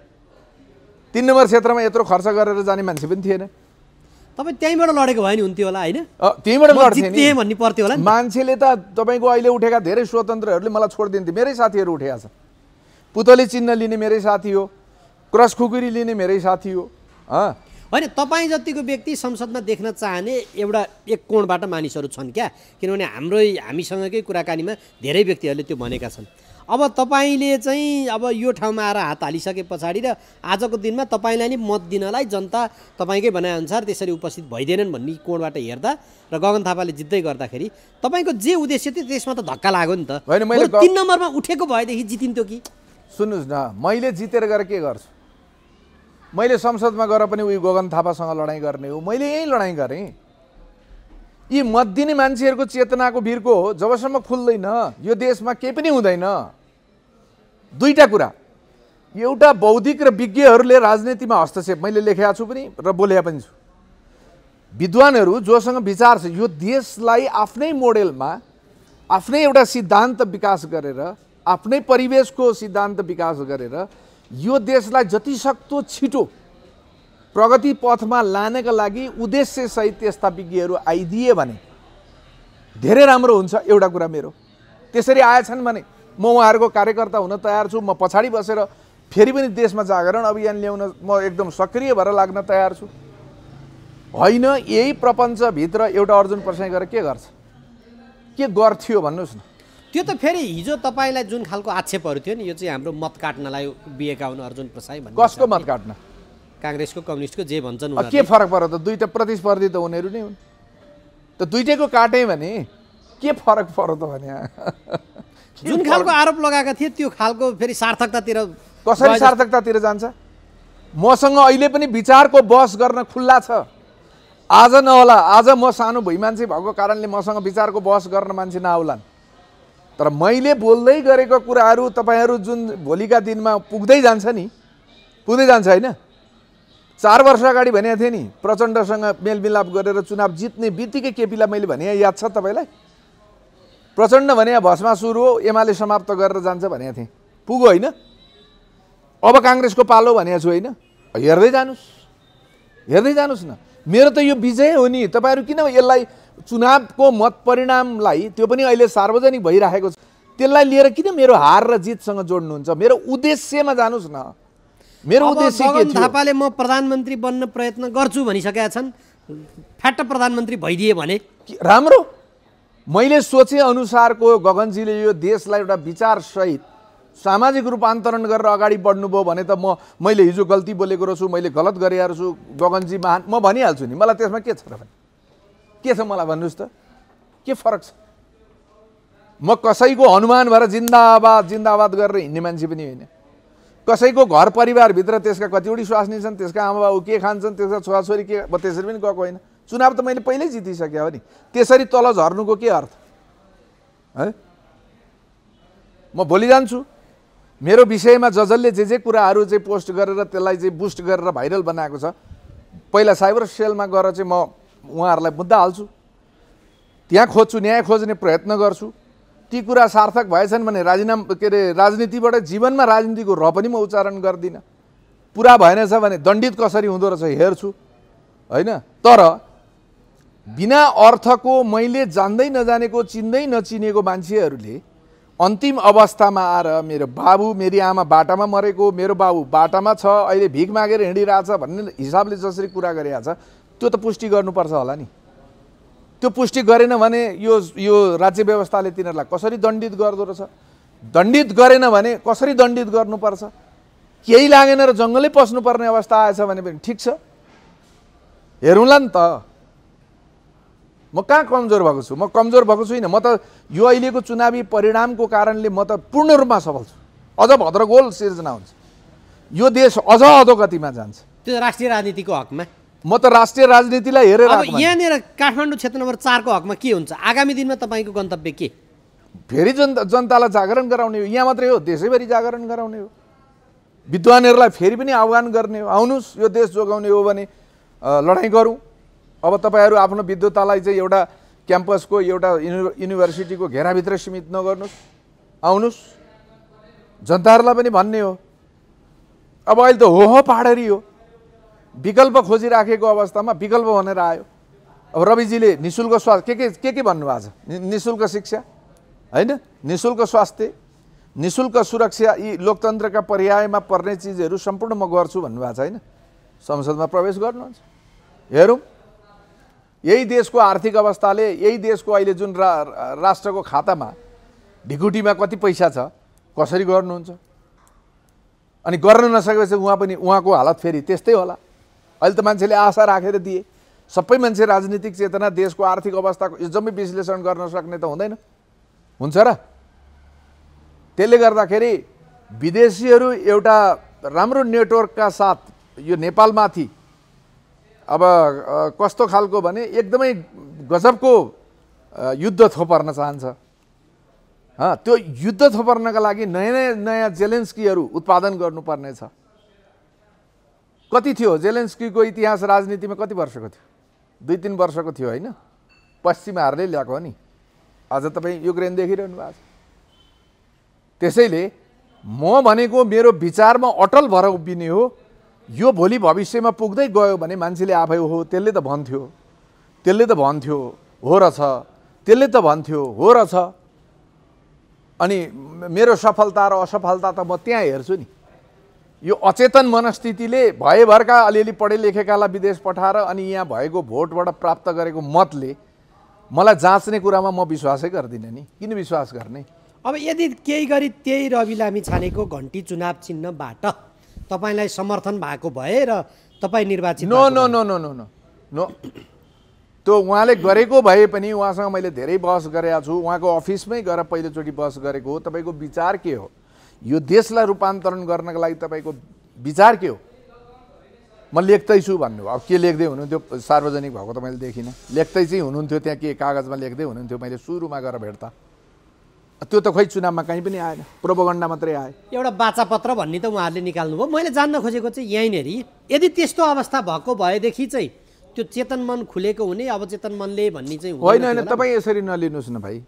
तिन नम्बर क्षेत्रमा यत्रो खर्च गरेर जाने मान्छे पनि थिएन तपाईँ त्यहीँबाट लडेको भए नि हुन्थ्यो होला होइन त्यहीँबाट भन्ने पर्थ्यो होला मान्छेले त तपाईँको अहिले उठेका धेरै स्वतन्त्रहरूले मलाई छोडिदिन्थ्यो मेरै साथीहरू उठेका छन् पुतली चिन्ह लिने मेरै साथी हो क्रस खुकुरी लिने मेरै साथी हो होइन तपाईँ जतिको व्यक्ति संसदमा देख्न चाहने एउटा एक कोणबाट मानिसहरू छन् क्या किनभने हाम्रै हामीसँगकै कुराकानीमा धेरै व्यक्तिहरूले त्यो भनेका छन् अब तपाईँले चाहिँ अब यो ठाउँमा आएर हात हालिसके पछाडि र आजको दिनमा तपाईँलाई नि मत दिनलाई जनता तपाईँकै भनाइअनुसार त्यसरी उपस्थित भइदिएनन् भन्ने कोणबाट हेर्दा र गगन थापाले जित्दै गर्दाखेरि तपाईँको जे उद्देश्य थियो त्यसमा त धक्का लाग्यो नि त होइन तिन नम्बरमा उठेको भएदेखि जितिन्थ्यो कि सुन्नुहोस् न मैले जितेर गएर के गर्छु मैले संसदमा गएर पनि उयो गगन थापासँग लडाइँ गर्ने हो मैले यहीँ लडाइँ गरेँ यी मत दिने मान्छेहरूको चेतनाको भिरको हो जबसम्म खुल्दैन यो देशमा केही पनि हुँदैन दुईवटा कुरा एउटा बौद्धिक र विज्ञहरूले राजनीतिमा हस्तक्षेप मैले लेखेको छु पनि र बोलेका पनि छु विद्वानहरू जोसँग विचार छ यो देशलाई आफ्नै मोडेलमा आफ्नै एउटा सिद्धान्त विकास गरेर आफ्नै परिवेशको सिद्धान्त विकास गरेर यो देशलाई जति सक्दो छिटो प्रगति पथमा लानेका लागि उद्देश्यसहित यस्ता विज्ञहरू आइदिए भने धेरै राम्रो हुन्छ एउटा कुरा मेरो त्यसरी आएछन् भने म उहाँहरूको कार्यकर्ता हुन तयार छु म पछाडि बसेर फेरि पनि देशमा जागरण अभियान ल्याउन म एकदम सक्रिय भएर लाग्न तयार छु होइन यही प्रपञ्चभित्र एउटा अर्जुन प्रसाई गरेर के गर्छ के गर्थ्यो भन्नुहोस् न त्यो त फेरि हिजो तपाईँलाई जुन खालको आक्षेपहरू थियो नि यो चाहिँ हाम्रो मत काट्नलाई बिएका हुन् अर्जुन प्रसाई भन्नु कसको मत काट्न काङ्ग्रेसको कम्युनिस्टको जे भन्छन् के फरक पर्यो त दुईवटा प्रतिस्पर्धी त उनीहरू नै हुन् त दुइटैको काटेँ भने के फरक पर्यो त भने जुन खालको आरोप लगाएका थिए त्यो खालको फेरि सार्थकतातिर कसरी सार्थकतातिर जान्छ मसँग अहिले पनि विचारको बहस गर्न खुल्ला छ आज नहोला आज म सानो भुइँ मान्छे भएको कारणले मसँग विचारको बहस गर्न मान्छे नआउलान् तर मैले बोल्दै गरेको कुराहरू तपाईँहरू जुन भोलिका दिनमा पुग्दै जान्छ नि पुग्दै जान्छ होइन चार वर्ष अगाडि भनेको थिएँ नि प्रचण्डसँग मेलमिलाप गरेर चुनाव जित्ने बित्तिकै केपीलाई मैले भने याद छ तपाईँलाई प्रचण्ड भने सुरु हो एमाले समाप्त गरेर जान्छ भनेको थिएँ पुगो होइन अब काङ्ग्रेसको पालो भनेको छु होइन हेर्दै जानुहोस् हेर्दै जानुहोस् न मेरो त यो विजय हो नि तपाईँहरू किन यसलाई चुनावको मत परिणामलाई त्यो पनि अहिले सार्वजनिक भइराखेको छ त्यसलाई लिएर किन मेरो हार र जितसँग जोड्नुहुन्छ मेरो उद्देश्यमा जानुहोस् न मेरो उद्देश्य के थापाले म प्रधानमन्त्री बन्न प्रयत्न गर्छु भनिसकेका छन् फ्याट प्रधानमन्त्री भइदिए भने राम्रो मैले सोचे अनुसारको गगनजीले यो देशलाई एउटा विचारसहित सामाजिक रूपान्तरण गरेर अगाडि बढ्नुभयो भने त म मैले हिजो गल्ती बोलेको रहेछु मैले गलत गरे रहेछु गगनजी महान म भनिहाल्छु नि मलाई त्यसमा के छ र भने के छ मलाई भन्नुहोस् त के फरक छ म कसैको हनुमान भएर जिन्दाबाद जिन्दाबाद गरेर हिँड्ने मान्छे पनि होइन कसैको घर परिवारभित्र त्यसका कतिवटा स्वास्नी छन् त्यसका आमाबाबु के खान्छन् त्यसका छोराछोरी के म त्यसरी पनि गएको होइन चुनाव त मैले पहिल्यै जितिसकेँ हो नि त्यसरी तल झर्नुको के अर्थ है म भोलि जान्छु मेरो विषयमा जसले जे जे कुराहरू चाहिँ पोस्ट गरेर त्यसलाई चाहिँ बुस्ट गरेर भाइरल बनाएको छ पहिला साइबर सेलमा गएर चाहिँ म उहाँहरूलाई मुद्दा हाल्छु त्यहाँ खोज्छु न्याय खोज्ने प्रयत्न गर्छु ती कुरा सार्थक भएछन् भने राजीनामा के अरे राजनीतिबाट जीवनमा राजनीतिको र पनि म उच्चारण गर्दिनँ पुरा भएनछ भने दण्डित कसरी हुँदो रहेछ हेर्छु होइन तर बिना अर्थको मैले जान्दै नजानेको चिन्दै नचिनेको मान्छेहरूले अन्तिम अवस्थामा आएर मेरो बाबु मेरी आमा बाटामा मरेको मेरो बाबु बाटामा छ अहिले भिख मागेर हिँडिरहेछ भन्ने हिसाबले जसरी कुरा गरिहाल्छ त्यो त पुष्टि गर्नुपर्छ होला नि त्यो पुष्टि गरेन भने यो यो राज्य व्यवस्थाले तिनीहरूलाई कसरी दण्डित गर्दो रहेछ दण्डित गरेन भने कसरी दण्डित गर्नुपर्छ केही लागेन र जङ्गलै पस्नुपर्ने अवस्था आएछ भने पनि ठिक छ हेरौँला नि त म कहाँ कमजोर भएको छु म कमजोर भएको छुइनँ म त यो अहिलेको चुनावी परिणामको कारणले म त पूर्ण रूपमा सफल छु अझ भद्रगोल सिर्जना हुन्छ यो देश अझ अधोगतिमा जान्छ त्यो राष्ट्रिय राजनीतिको हकमा म त राष्ट्रिय राजनीतिलाई हेरेर यहाँनिर काठमाडौँ क्षेत्र नम्बर चारको हकमा के हुन्छ आगामी दिनमा तपाईँको गन्तव्य के फेरि जनता जनतालाई जागरण गराउने हो यहाँ मात्रै हो देशैभरि जागरण गराउने हो विद्वानहरूलाई फेरि पनि आह्वान गर्ने हो आउनुहोस् यो देश जोगाउने हो भने लडाइँ गरौँ अब तपाईँहरू आफ्नो विद्वतालाई चाहिँ एउटा क्याम्पसको एउटा युनिभर्सिटीको घेराभित्र सीमित नगर्नुहोस् आउनुहोस् जनताहरूलाई पनि भन्ने हो अब अहिले त हो हो पाहाडरी हो विकल्प खोजिराखेको अवस्थामा विकल्प भनेर आयो अब रविजीले नि शुल्क स्वास्थ्य के के के के भन्नुभएको छ नि शुल्क शिक्षा होइन नि शुल्क स्वास्थ्य नि शुल्क सुरक्षा यी लोकतन्त्रका पर्यायमा पर्ने चिजहरू सम्पूर्ण म गर्छु भन्नुभएको छ होइन संसदमा प्रवेश गर्नुहुन्छ हेरौँ यही देशको आर्थिक अवस्थाले यही देशको अहिले जुन रा राष्ट्रको खातामा ढिकुटीमा कति पैसा छ कसरी गर्नुहुन्छ अनि गर्न नसकेपछि उहाँ पनि उहाँको हालत फेरि त्यस्तै होला अहिले त मान्छेले आशा राखेर दिए सबै मान्छे राजनीतिक चेतना देशको आर्थिक अवस्थाको जम्मै विश्लेषण गर्न सक्ने त हुँदैन हुन्छ र त्यसले गर्दाखेरि विदेशीहरू एउटा राम्रो नेटवर्कका साथ यो नेपालमाथि अब कस्तो खालको भने एकदमै गजबको युद्ध थोपर्न चाहन्छ त्यो युद्ध थोपर्नका लागि नयाँ नयाँ नयाँ जेलेन्स्कीहरू उत्पादन गर्नुपर्नेछ कति थियो जेलेन्स्कीको इतिहास राजनीतिमा कति वर्षको थियो दुई तिन वर्षको थियो होइन पश्चिमाहरूले ल्याएको हो नि आज तपाईँ युक्रेन देखिरहनु भएको छ त्यसैले म भनेको मेरो विचारमा अटल भर उभिने हो यो भोलि भविष्यमा पुग्दै गयो भने मान्छेले आफै हो त्यसले त भन्थ्यो त्यसले त भन्थ्यो हो र छ त्यसले त भन्थ्यो हो र छ अनि मेरो सफलता र असफलता त म त्यहाँ हेर्छु नि यो अचेतन मनस्थितिले भएभरका अलिअलि पढे लेखेकालाई विदेश पठाएर अनि यहाँ भएको भोटबाट प्राप्त गरेको मतले मलाई जाँच्ने कुरामा म विश्वासै गर्दिनँ नि किन विश्वास गर्ने अब यदि केही गरी त्यही रवि लामी छानेको घन्टी चुनाव चिन्हबाट तपाईँलाई समर्थन भएको भए र तपाईँ निर्वाचित no no no no no no no त्यो उहाँले गरेको भए पनि उहाँसँग मैले धेरै बहस गरेका छु उहाँको अफिसमै गएर पहिलोचोटि बहस गरेको हो तपाईँको विचार के हो यो देशलाई रूपान्तरण गर्नको लागि तपाईँको विचार के हो म लेख्दैछु भन्नुभयो अब के लेख्दै हुनुहुन्थ्यो सार्वजनिक भएको त मैले देखिनँ लेख्दै चाहिँ हुनुहुन्थ्यो त्यहाँ के कागजमा लेख्दै हुनुहुन्थ्यो मैले सुरुमा गएर भेट्दा त्यो त खोइ चुनावमा कहीँ पनि आएन प्रोपोगण्डा मात्रै आयो एउटा बाचापत्र भन्ने त उहाँहरूले निकाल्नु निकाल्नुभयो मैले जान्न खोजेको चाहिँ यहीँनिर यदि त्यस्तो अवस्था भएको भएदेखि चाहिँ त्यो चेतन मन खुलेको हुने अब चेतन मनले भन्ने चाहिँ होइन होइन तपाईँ यसरी नलिनुहोस् न भाइ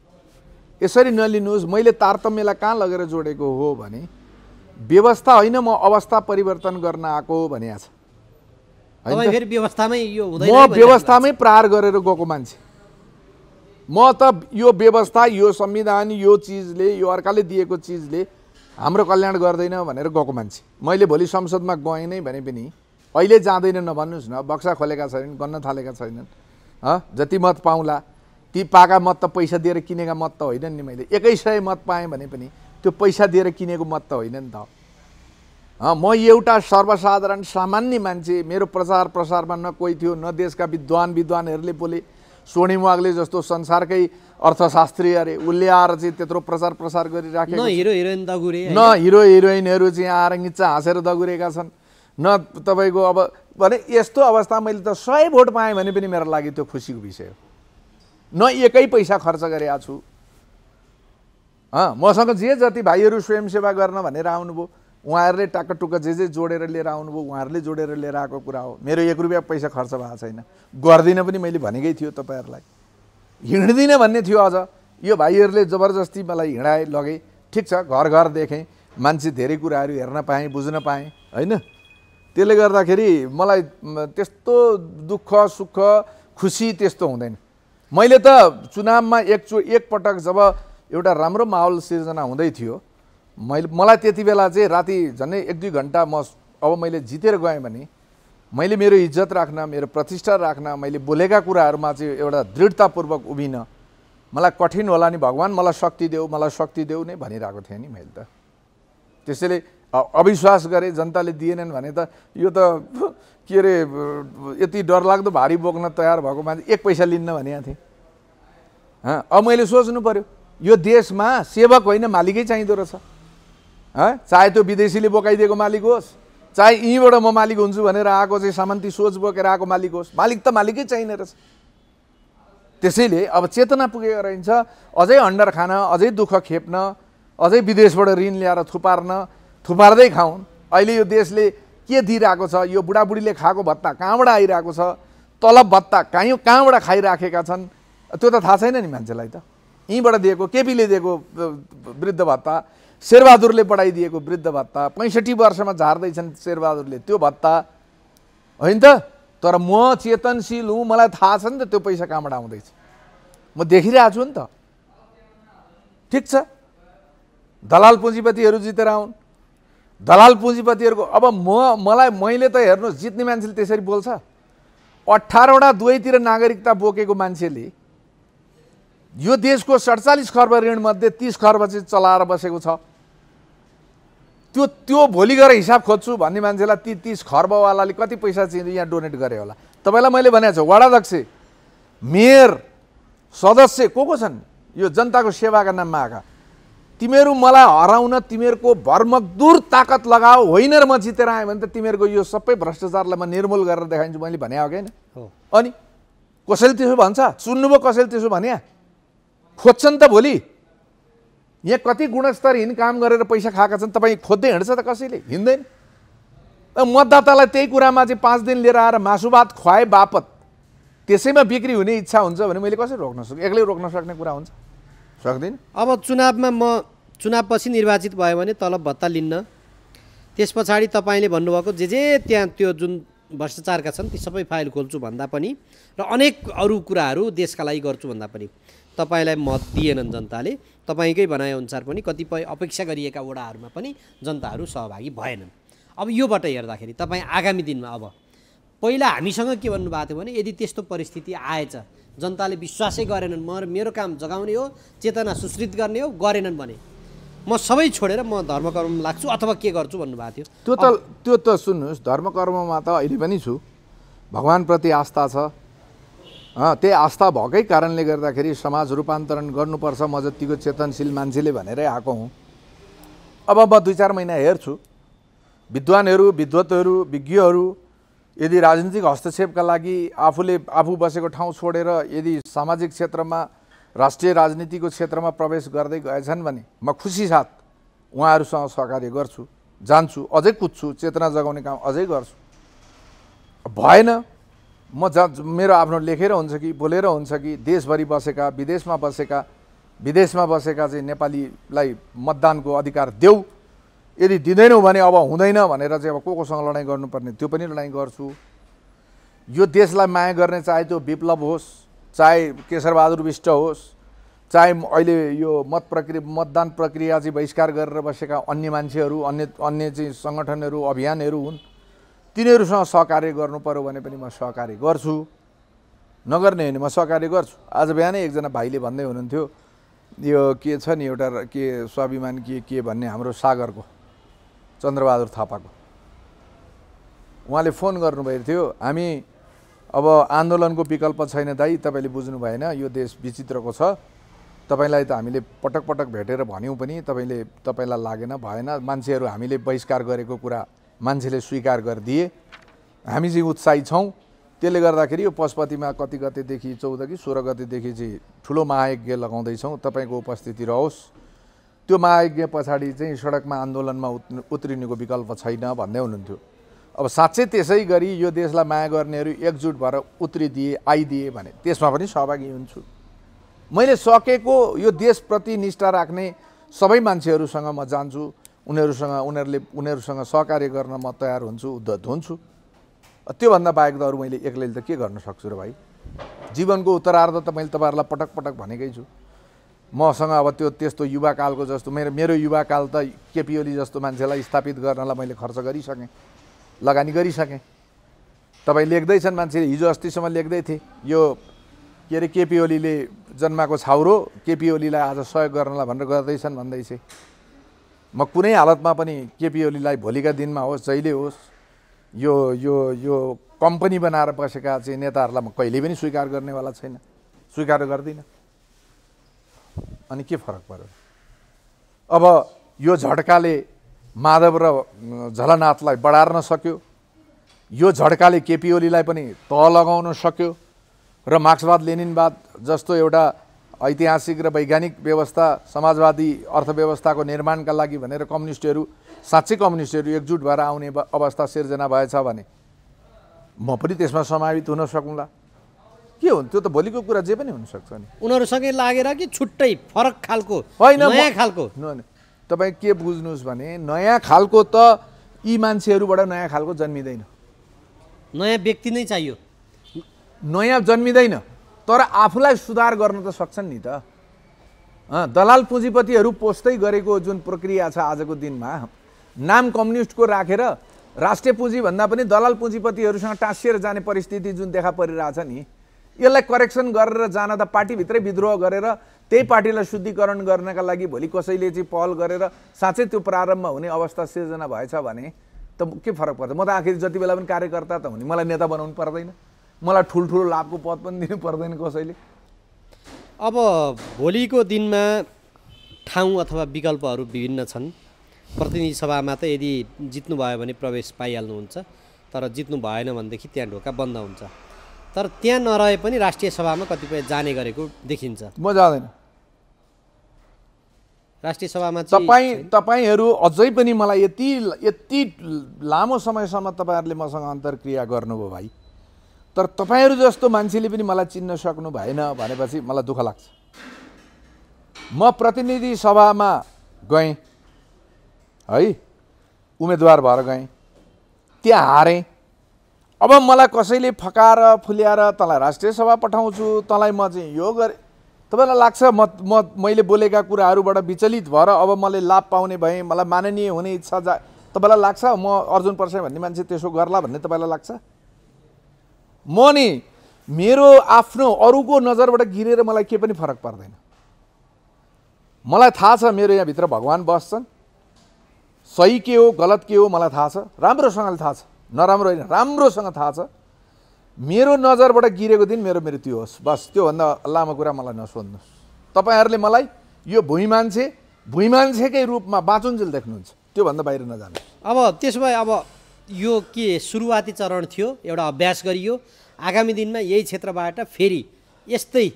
यसरी नलिनुहोस् मैले तारतम्यलाई कहाँ लगेर जोडेको हो भने व्यवस्था होइन म अवस्था परिवर्तन गर्न आएको हो भनिएको छ म व्यवस्थामै प्रहार गरेर गएको मान्छे म त यो व्यवस्था यो संविधान यो चिजले यो अर्काले दिएको चिजले हाम्रो कल्याण गर्दैन भनेर गएको मान्छे मैले भोलि संसदमा गएँ नै भने पनि अहिले जाँदैन नभन्नुहोस् न बक्सा खोलेका छैनन् गन्न थालेका छैनन् जति मत पाउँला ती पाका मत त पैसा दिएर किनेका मत त होइनन् नि मैले एकै सय मत पाएँ भने पनि त्यो पैसा दिएर किनेको मत त होइन नि त म एउटा सर्वसाधारण सामान्य मान्छे मेरो प्रचार प्रसारमा न कोही थियो न देशका विद्वान विद्वानहरूले बोले सोणिमुवागले जस्तो संसारकै अर्थशास्त्री अरे उसले आएर चाहिँ त्यत्रो प्रचार प्रसार गरिराखेको हिरो हिरोइन दगुरे न हिरो हिरोइनहरू चाहिँ आएर गिच्चा हाँसेर दगुरेका छन् न तपाईँको अब भने यस्तो अवस्था मैले त सय भोट पाएँ भने पनि मेरो लागि त्यो खुसीको विषय हो न एकै पैसा खर्च गरेका छु मसँग जे जति भाइहरू स्वयंसेवा गर्न भनेर आउनुभयो उहाँहरूले टाकटुक्क जे जे जोडेर लिएर आउनुभयो उहाँहरूले जोडेर लिएर आएको कुरा हो मेरो एक रुपियाँ पैसा खर्च भएको छैन गर्दिनँ पनि मैले भनेकै थियो तपाईँहरूलाई हिँड्दिनँ भन्ने थियो अझ यो भाइहरूले जबरजस्ती मलाई हिँडाए लगे ठिक छ घर घर देखेँ मान्छे धेरै कुराहरू हेर्न पाएँ बुझ्न पाएँ होइन त्यसले गर्दाखेरि मलाई त्यस्तो दुःख सुख खुसी त्यस्तो हुँदैन मैले त चुनावमा एकचो एकपटक जब एउटा राम्रो माहौल सिर्जना हुँदै थियो मैले मलाई त्यति बेला चाहिँ राति झन्डै एक दुई घन्टा म अब मैले जितेर गएँ भने मैले मेरो इज्जत राख्न मेरो प्रतिष्ठा राख्न मैले बोलेका कुराहरूमा चाहिँ एउटा दृढतापूर्वक उभिन मलाई कठिन होला नि भगवान् मलाई शक्ति देऊ मलाई शक्ति देऊ नै भनिरहेको थिएँ नि मैले त त्यसैले अविश्वास गरेँ जनताले दिएनन् भने त यो त के अरे यति डरलाग्दो भारी बोक्न तयार भएको मान्छे एक पैसा लिन्न भनेको थिएँ अब मैले सोच्नु पऱ्यो यो देशमा सेवक होइन मालिकै चाहिँदो रहेछ चाहे त्यो विदेशीले बोकाइदिएको मालिक होस् चाहे यहीँबाट म मालिक हुन्छु भनेर आएको चाहिँ सामन्ती सोच बोकेर आएको मालिक होस् मालिक त मालिकै चाहिने रहेछ त्यसैले अब चेतना पुगेको रहन्छ अझै अन्डर खान अझै दुःख खेप्न अझै विदेशबाट ऋण ल्याएर थुपार्न थुपार्दै खाउन् अहिले यो देशले के दिइरहेको छ यो बुढाबुढीले खाएको भत्ता कहाँबाट आइरहेको छ तलब भत्ता कहीँ कहाँबाट खाइराखेका छन् त्यो त थाहा छैन नि मान्छेलाई त यहीँबाट दिएको केपीले दिएको वृद्ध भत्ता शेरबहादुरले बढाइदिएको वृद्ध भत्ता पैँसठी वर्षमा झार्दैछन् शेरबहादुरले त्यो भत्ता होइन त तर म चेतनशील हुँ मलाई थाहा छ नि त त्यो पैसा कहाँबाट आउँदैछ म देखिरहेको छु नि त ठिक छ दलाल पुँजीपतिहरू जितेर आउन् दलाल पुँजीपतिहरूको अब म मलाई मैले त हेर्नु जित्ने मान्छेले त्यसरी बोल्छ अठारवटा दुवैतिर नागरिकता बोकेको मान्छेले यो देशको सडचालिस खर्ब ऋणमध्ये तिस खर्ब चाहिँ चलाएर बसेको छ त्यो त्यो भोलि गएर हिसाब खोज्छु भन्ने मान्छेलाई ती तिस खर्बवालाले कति पैसा चाहिँ यहाँ डोनेट गरे होला तपाईँलाई मैले भनेको छु वडाध्यक्ष मेयर सदस्य को को छन् यो जनताको सेवाका नाममा आएका तिमीहरू मलाई हराउन तिमीहरूको भरमकदुर ताकत लगाऊ होइन र म जितेर आएँ भने त तिमीहरूको यो सबै भ्रष्टाचारलाई म निर्मूल गरेर देखाइन्छु मैले भने हो होइन अनि कसैले त्यसो भन्छ सुन्नुभयो कसैले त्यसो भने खोज्छन् त भोलि यहाँ कति गुणस्तरहीन काम गरेर पैसा खाएका छन् तपाईँ खोज्दै हिँड्छ त कसैले हिँड्दैन मतदातालाई त्यही कुरामा चाहिँ पाँच दिन लिएर आएर मासु खुवाए बापत त्यसैमा बिक्री हुने इच्छा हुन्छ भने मैले कसरी रोक्न सक्छु एक्लै रोक्न सक्ने कुरा हुन्छ सक्दिनँ अब चुनावमा म चुनावपछि निर्वाचित भयो भने तलब भत्ता लिन्न त्यस पछाडि तपाईँले भन्नुभएको जे जे त्यहाँ त्यो जुन भ्रष्टाचारका छन् ती सबै फाइल खोल्छु भन्दा पनि र अनेक अरू कुराहरू देशका लागि गर्छु भन्दा पनि तपाईँलाई मत दिएनन् जनताले तपाईँकै भनाइअनुसार पनि कतिपय अपेक्षा गरिएका वडाहरूमा पनि जनताहरू सहभागी भएनन् अब योबाट हेर्दाखेरि तपाईँ आगामी दिनमा अब पहिला हामीसँग के भन्नुभएको थियो भने यदि त्यस्तो परिस्थिति आएछ जनताले विश्वासै गरेनन् म मेरो काम जगाउने हो चेतना सुश्रित गर्ने हो गरेनन् भने म सबै छोडेर म धर्मकर्म लाग्छु अथवा के गर्छु भन्नुभएको थियो त्यो त त्यो त सुन्नुहोस् धर्मकर्ममा त अहिले पनि छु भगवान्प्रति आस्था छ त्यही आस्था भएकै कारणले गर्दाखेरि समाज रूपान्तरण गर्नुपर्छ म जतिको चेतनशील मान्छेले भनेरै आएको हुँ अब म दुई चार महिना हेर्छु विद्वानहरू विद्वतहरू विज्ञहरू यदि राजनीतिक हस्तक्षेपका लागि आफूले आफू बसेको ठाउँ छोडेर यदि सामाजिक क्षेत्रमा राष्ट्रिय राजनीतिको क्षेत्रमा प्रवेश गर्दै गएछन् भने म खुसी साथ उहाँहरूसँग सहकार्य गर्छु जान्छु अझै कुद्छु चेतना जगाउने काम अझै गर्छु भएन म जहाँ मेरो आफ्नो लेखेर हुन्छ कि बोलेर हुन्छ कि देशभरि बसेका विदेशमा बसेका विदेशमा बसेका चाहिँ नेपालीलाई मतदानको अधिकार देऊ यदि दिँदैनौँ भने अब हुँदैन भनेर चाहिँ अब को कोसँग लडाइँ गर्नुपर्ने त्यो पनि लडाइँ गर्छु यो देशलाई माया गर्ने चाहे त्यो विप्लव होस् चाहे केशरबहादुर विष्ट होस् चाहे अहिले यो मत प्रक्रिया मतदान प्रक्रिया चाहिँ बहिष्कार गरेर बसेका अन्य मान्छेहरू अन्य अन्य चाहिँ सङ्गठनहरू अभियानहरू हुन् तिनीहरूसँग सहकार्य गर्नु पऱ्यो भने पनि म सहकार्य गर्छु नगर्ने हो भने म सहकार्य गर्छु आज बिहानै एकजना भाइले भन्दै हुनुहुन्थ्यो यो के छ नि एउटा के स्वाभिमान के के भन्ने हाम्रो सागरको चन्द्रबहादुर थापाको उहाँले फोन गर्नुभएको थियो हामी अब आन्दोलनको विकल्प छैन दाइ तपाईँले बुझ्नु भएन यो देश विचित्रको छ तपाईँलाई त हामीले पटक पटक भेटेर भन्यौँ पनि तपाईँले तपाईँलाई लागेन भएन मान्छेहरू हामीले बहिष्कार गरेको कुरा मान्छेले स्वीकार गरिदिए हामी चाहिँ उत्साहित छौँ त्यसले गर्दाखेरि यो पशुपतिमा कति गतेदेखि चौध कि सोह्र गतेदेखि चाहिँ ठुलो महायज्ञ लगाउँदैछौँ तपाईँको उपस्थिति रहोस् त्यो महायज्ञ पछाडि चाहिँ सडकमा आन्दोलनमा उत्रिनुको विकल्प छैन भन्दै हुनुहुन्थ्यो अब साँच्चै त्यसै गरी यो देशलाई माया गर्नेहरू एकजुट भएर उत्रिदिए आइदिए भने त्यसमा पनि सहभागी हुन्छु मैले सकेको यो देशप्रति निष्ठा राख्ने सबै मान्छेहरूसँग म जान्छु उनीहरूसँग उनीहरूले उनीहरूसँग सहकार्य गर्न म तयार हुन्छु उद्धत हुन्छु त्योभन्दा बाहेक त अरू मैले एक्लैले त के गर्न सक्छु र भाइ जीवनको उत्तरार्ध त मैले तपाईँहरूलाई पटक पटक भनेकै छु मसँग अब त्यो त्यस्तो युवाकालको जस्तो मेरो मेरो युवाकाल त केपिओली जस्तो मान्छेलाई स्थापित गर्नलाई मैले खर्च गरिसकेँ लगानी गरिसकेँ तपाईँ लेख्दैछन् मान्छे हिजो अस्तिसम्म लेख्दै थिए यो के अरे केपिओलीले जन्माको छाउरो केपिओलीलाई आज सहयोग गर्नलाई भनेर गर्दैछन् भन्दैछ म कुनै हालतमा पनि केपी ओलीलाई भोलिका दिनमा होस् जहिले होस् यो यो यो कम्पनी बनाएर बसेका चाहिँ नेताहरूलाई म कहिले पनि स्वीकार गर्नेवाला छैन स्वीकार गर्दिनँ अनि के फरक पऱ्यो अब यो झड्काले माधव र झलनाथलाई बढार्न सक्यो यो झड्काले केपी ओलीलाई पनि तह लगाउन सक्यो र मार्क्सवाद लेनिनवाद जस्तो एउटा ऐतिहासिक र वैज्ञानिक व्यवस्था समाजवादी अर्थव्यवस्थाको निर्माणका लागि भनेर कम्युनिस्टहरू साँच्चै कम्युनिस्टहरू एकजुट भएर आउने अवस्था सिर्जना भएछ भने म पनि त्यसमा समावित हुन सकुँला के हुन् त्यो त भोलिको कुरा जे पनि हुनसक्छ नि उनीहरूसँगै लागेर कि छुट्टै फरक खालको होइन नयाँ खालको तपाईँ के बुझ्नुहोस् भने नयाँ खालको त यी मान्छेहरूबाट नयाँ खालको जन्मिँदैन नयाँ व्यक्ति नै चाहियो नयाँ जन्मिँदैन तर आफूलाई सुधार गर्न त सक्छन् नि त दलाल पुँजीपतिहरू पोस्दै गरेको जुन प्रक्रिया छ आजको दिनमा नाम कम्युनिस्टको राखेर रा, राष्ट्रिय पुँजीभन्दा पनि दलाल पुँजीपतिहरूसँग टाँसिएर जाने परिस्थिति जुन देखा परिरहेछ नि यसलाई करेक्सन गरेर जान त पार्टीभित्रै विद्रोह गरेर त्यही पार्टीलाई शुद्धिकरण गर्नका लागि भोलि कसैले चाहिँ पहल गरेर साँच्चै त्यो प्रारम्भ हुने अवस्था सिर्जना भएछ भने त के फरक पर्छ म त आखिर जति बेला पनि कार्यकर्ता त हुने मलाई नेता बनाउनु पर्दैन मलाई ठुल्ठुलो लाभको पद पनि दिनु पर्दैन कसैले अब भोलिको दिनमा ठाउँ अथवा विकल्पहरू विभिन्न छन् प्रतिनिधि सभामा त यदि जित्नुभयो भने प्रवेश पाइहाल्नुहुन्छ तर जित्नु भएन भनेदेखि त्यहाँ ढोका बन्द हुन्छ तर त्यहाँ नरहे पनि राष्ट्रिय सभामा कतिपय जाने गरेको देखिन्छ म जाँदैन राष्ट्रिय सभामा तपाईँ तपाईँहरू अझै पनि मलाई यति यति लामो समयसम्म तपाईँहरूले मसँग अन्तर्क्रिया गर्नुभयो भाइ तर तपाईँहरू जस्तो मान्छेले पनि मलाई चिन्न सक्नु भएन भनेपछि मलाई दुःख लाग्छ म प्रतिनिधि सभामा गएँ है उम्मेदवार भएर गएँ त्यहाँ हारेँ अब मलाई कसैले फकाएर फुल्याएर तँलाई राष्ट्रिय सभा पठाउँछु तँलाई म चाहिँ यो गरेँ तपाईँलाई लाग्छ म म मैले बोलेका कुराहरूबाट विचलित भएर अब मैले लाभ पाउने भएँ मलाई माननीय हुने इच्छा जा तपाईँलाई लाग्छ म अर्जुन पर्से भन्ने मान्छे त्यसो गर्ला भन्ने तपाईँलाई लाग्छ म नि मेरो आफ्नो अरूको नजरबाट गिरेर मलाई के पनि फरक पर्दैन मलाई थाहा छ मेरो यहाँभित्र भगवान् बस्छन् सही के हो गलत के हो मलाई थाहा छ राम्रोसँगले थाहा छ नराम्रो होइन राम्रोसँग थाहा छ मेरो नजरबाट गिरेको दिन मेरो मृत्यु होस् बस त्योभन्दा लामो कुरा मलाई नसोध्नुहोस् तपाईँहरूले मलाई यो भुइँ मान्छे भुइँ मान्छेकै रूपमा बाँचुन्जेल देख्नुहुन्छ त्योभन्दा बाहिर नजानु अब त्यसो भए अब यो के सुरुवाती चरण थियो एउटा अभ्यास गरियो आगामी दिनमा यही क्षेत्रबाट फेरि यस्तै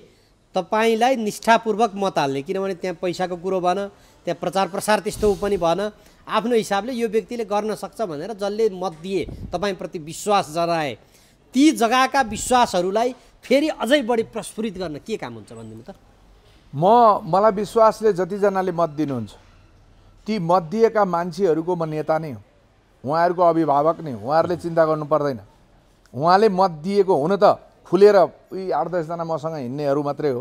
तपाईँलाई निष्ठापूर्वक मत हाल्ने किनभने त्यहाँ पैसाको कुरो भएन त्यहाँ प्रचार प्रसार त्यस्तो पनि भएन आफ्नो हिसाबले यो व्यक्तिले गर्न सक्छ भनेर जसले मत दिए तपाईँप्रति विश्वास जनाए ती जग्गाका विश्वासहरूलाई फेरि अझै बढी प्रस्फुरित गर्न के काम हुन्छ भनिदिनु त म मलाई विश्वासले जतिजनाले मत दिनुहुन्छ ती मत दिएका मान्छेहरूको म नेता नै हो उहाँहरूको अभिभावक नै उहाँहरूले चिन्ता गर्नु पर्दैन उहाँले मत दिएको हुन त खुलेर उही आठ दसजना मसँग हिँड्नेहरू मात्रै हो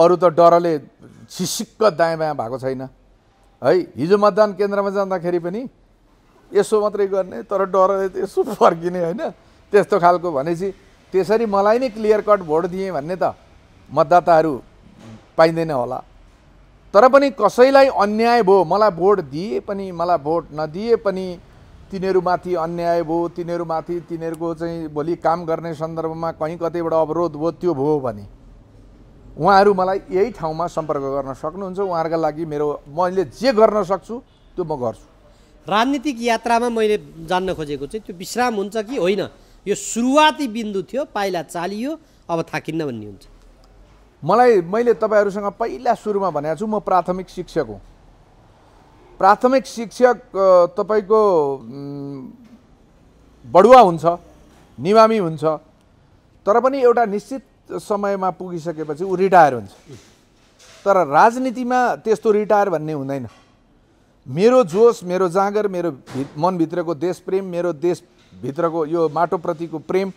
अरू त डरले छिसिक्क दायाँ बायाँ भएको छैन है हिजो मतदान केन्द्रमा जाँदाखेरि पनि यसो मात्रै गर्ने तर डरले यसो फर्किने होइन त्यस्तो खालको भनेपछि त्यसरी मलाई नै क्लियर कट भोट दिएँ भन्ने त मतदाताहरू पाइँदैन होला तर पनि कसैलाई अन्याय भयो मलाई भोट दिए पनि मलाई भोट नदिए पनि तिनीहरूमाथि अन्याय भयो तिनीहरूमाथि तिनीहरूको चाहिँ भोलि काम गर्ने सन्दर्भमा कहीँ कतैबाट अवरोध भयो त्यो भयो भने उहाँहरू मलाई यही ठाउँमा सम्पर्क गर्न सक्नुहुन्छ उहाँहरूका लागि मेरो मैले जे गर्न सक्छु त्यो म गर्छु राजनीतिक यात्रामा मैले जान्न खोजेको चाहिँ त्यो विश्राम हुन्छ कि होइन यो सुरुवाती बिन्दु थियो पाइला चालियो अब थाकिन्न भन्ने हुन्छ मलाई मैले तपाईँहरूसँग पहिला सुरुमा भनेको छु म प्राथमिक शिक्षक हुँ प्राथमिक शिक्षक तपाईँको बढुवा हुन्छ निमामी हुन्छ तर पनि एउटा निश्चित समयमा पुगिसकेपछि ऊ रिटायर हुन्छ तर राजनीतिमा त्यस्तो रिटायर भन्ने हुँदैन मेरो जोस मेरो जाँगर मेरो मनभित्रको देशप्रेम मेरो देशभित्रको यो माटोप्रतिको प्रेम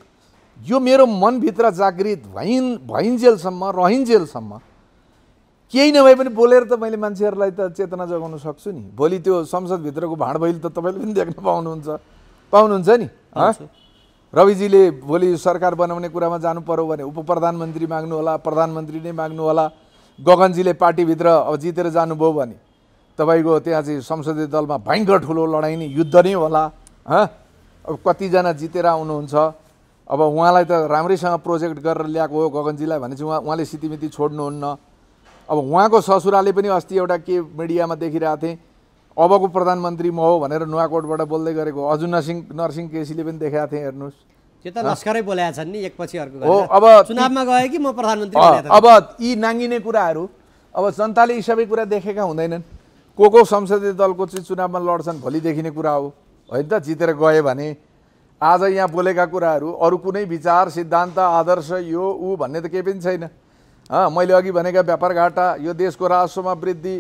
यो मेरो मनभित्र जागृत भइन् भइन्जेलसम्म रहिन्जेलसम्म केही नभए पनि बोलेर त मैले मान्छेहरूलाई त चेतना जगाउन सक्छु नि भोलि त्यो संसदभित्रको भाँडभैल त तपाईँले पनि देख्न पाउनुहुन्छ पाउनुहुन्छ नि रविजीले भोलि सरकार बनाउने कुरामा जानु पर्यो भने उप प्रधानमन्त्री माग्नु होला प्रधानमन्त्री नै माग्नु होला गगनजीले पार्टीभित्र अब जितेर जानुभयो भने तपाईँको त्यहाँ चाहिँ संसदीय दलमा भयङ्कर ठुलो लडाइँ नै युद्ध नै होला अब कतिजना जितेर आउनुहुन्छ अब उहाँलाई त राम्रैसँग प्रोजेक्ट गरेर ल्याएको हो गगनजीलाई भने चाहिँ उहाँ उहाँले सितिमिति छोड्नुहुन्न अब उहाँको ससुराले पनि अस्ति एउटा के मिडियामा देखिरहेको थिएँ अबको प्रधानमन्त्री म हो भनेर नुवाकोटबाट बोल्दै गरेको अजु नरसिंह नरसिंह केसीले पनि देखाएको थिएँ हेर्नुहोस् त्यो त लस्करै बोलाएका छन् नि एकपछि अर्को हो अब चुनावमा गए कि म प्रधानमन्त्री अब यी नाङ्गिने कुराहरू अब जनताले यी सबै कुरा देखेका हुँदैनन् को को संसदीय दलको चाहिँ चुनावमा लड्छन् भोलि देखिने कुरा हो होइन त जितेर गयो भने आज यहाँ बोलेका कुराहरू अरू कुनै विचार सिद्धान्त आदर्श यो ऊ भन्ने त केही पनि छैन मैले अघि भनेका व्यापार घाटा यो देशको राजस्वमा वृद्धि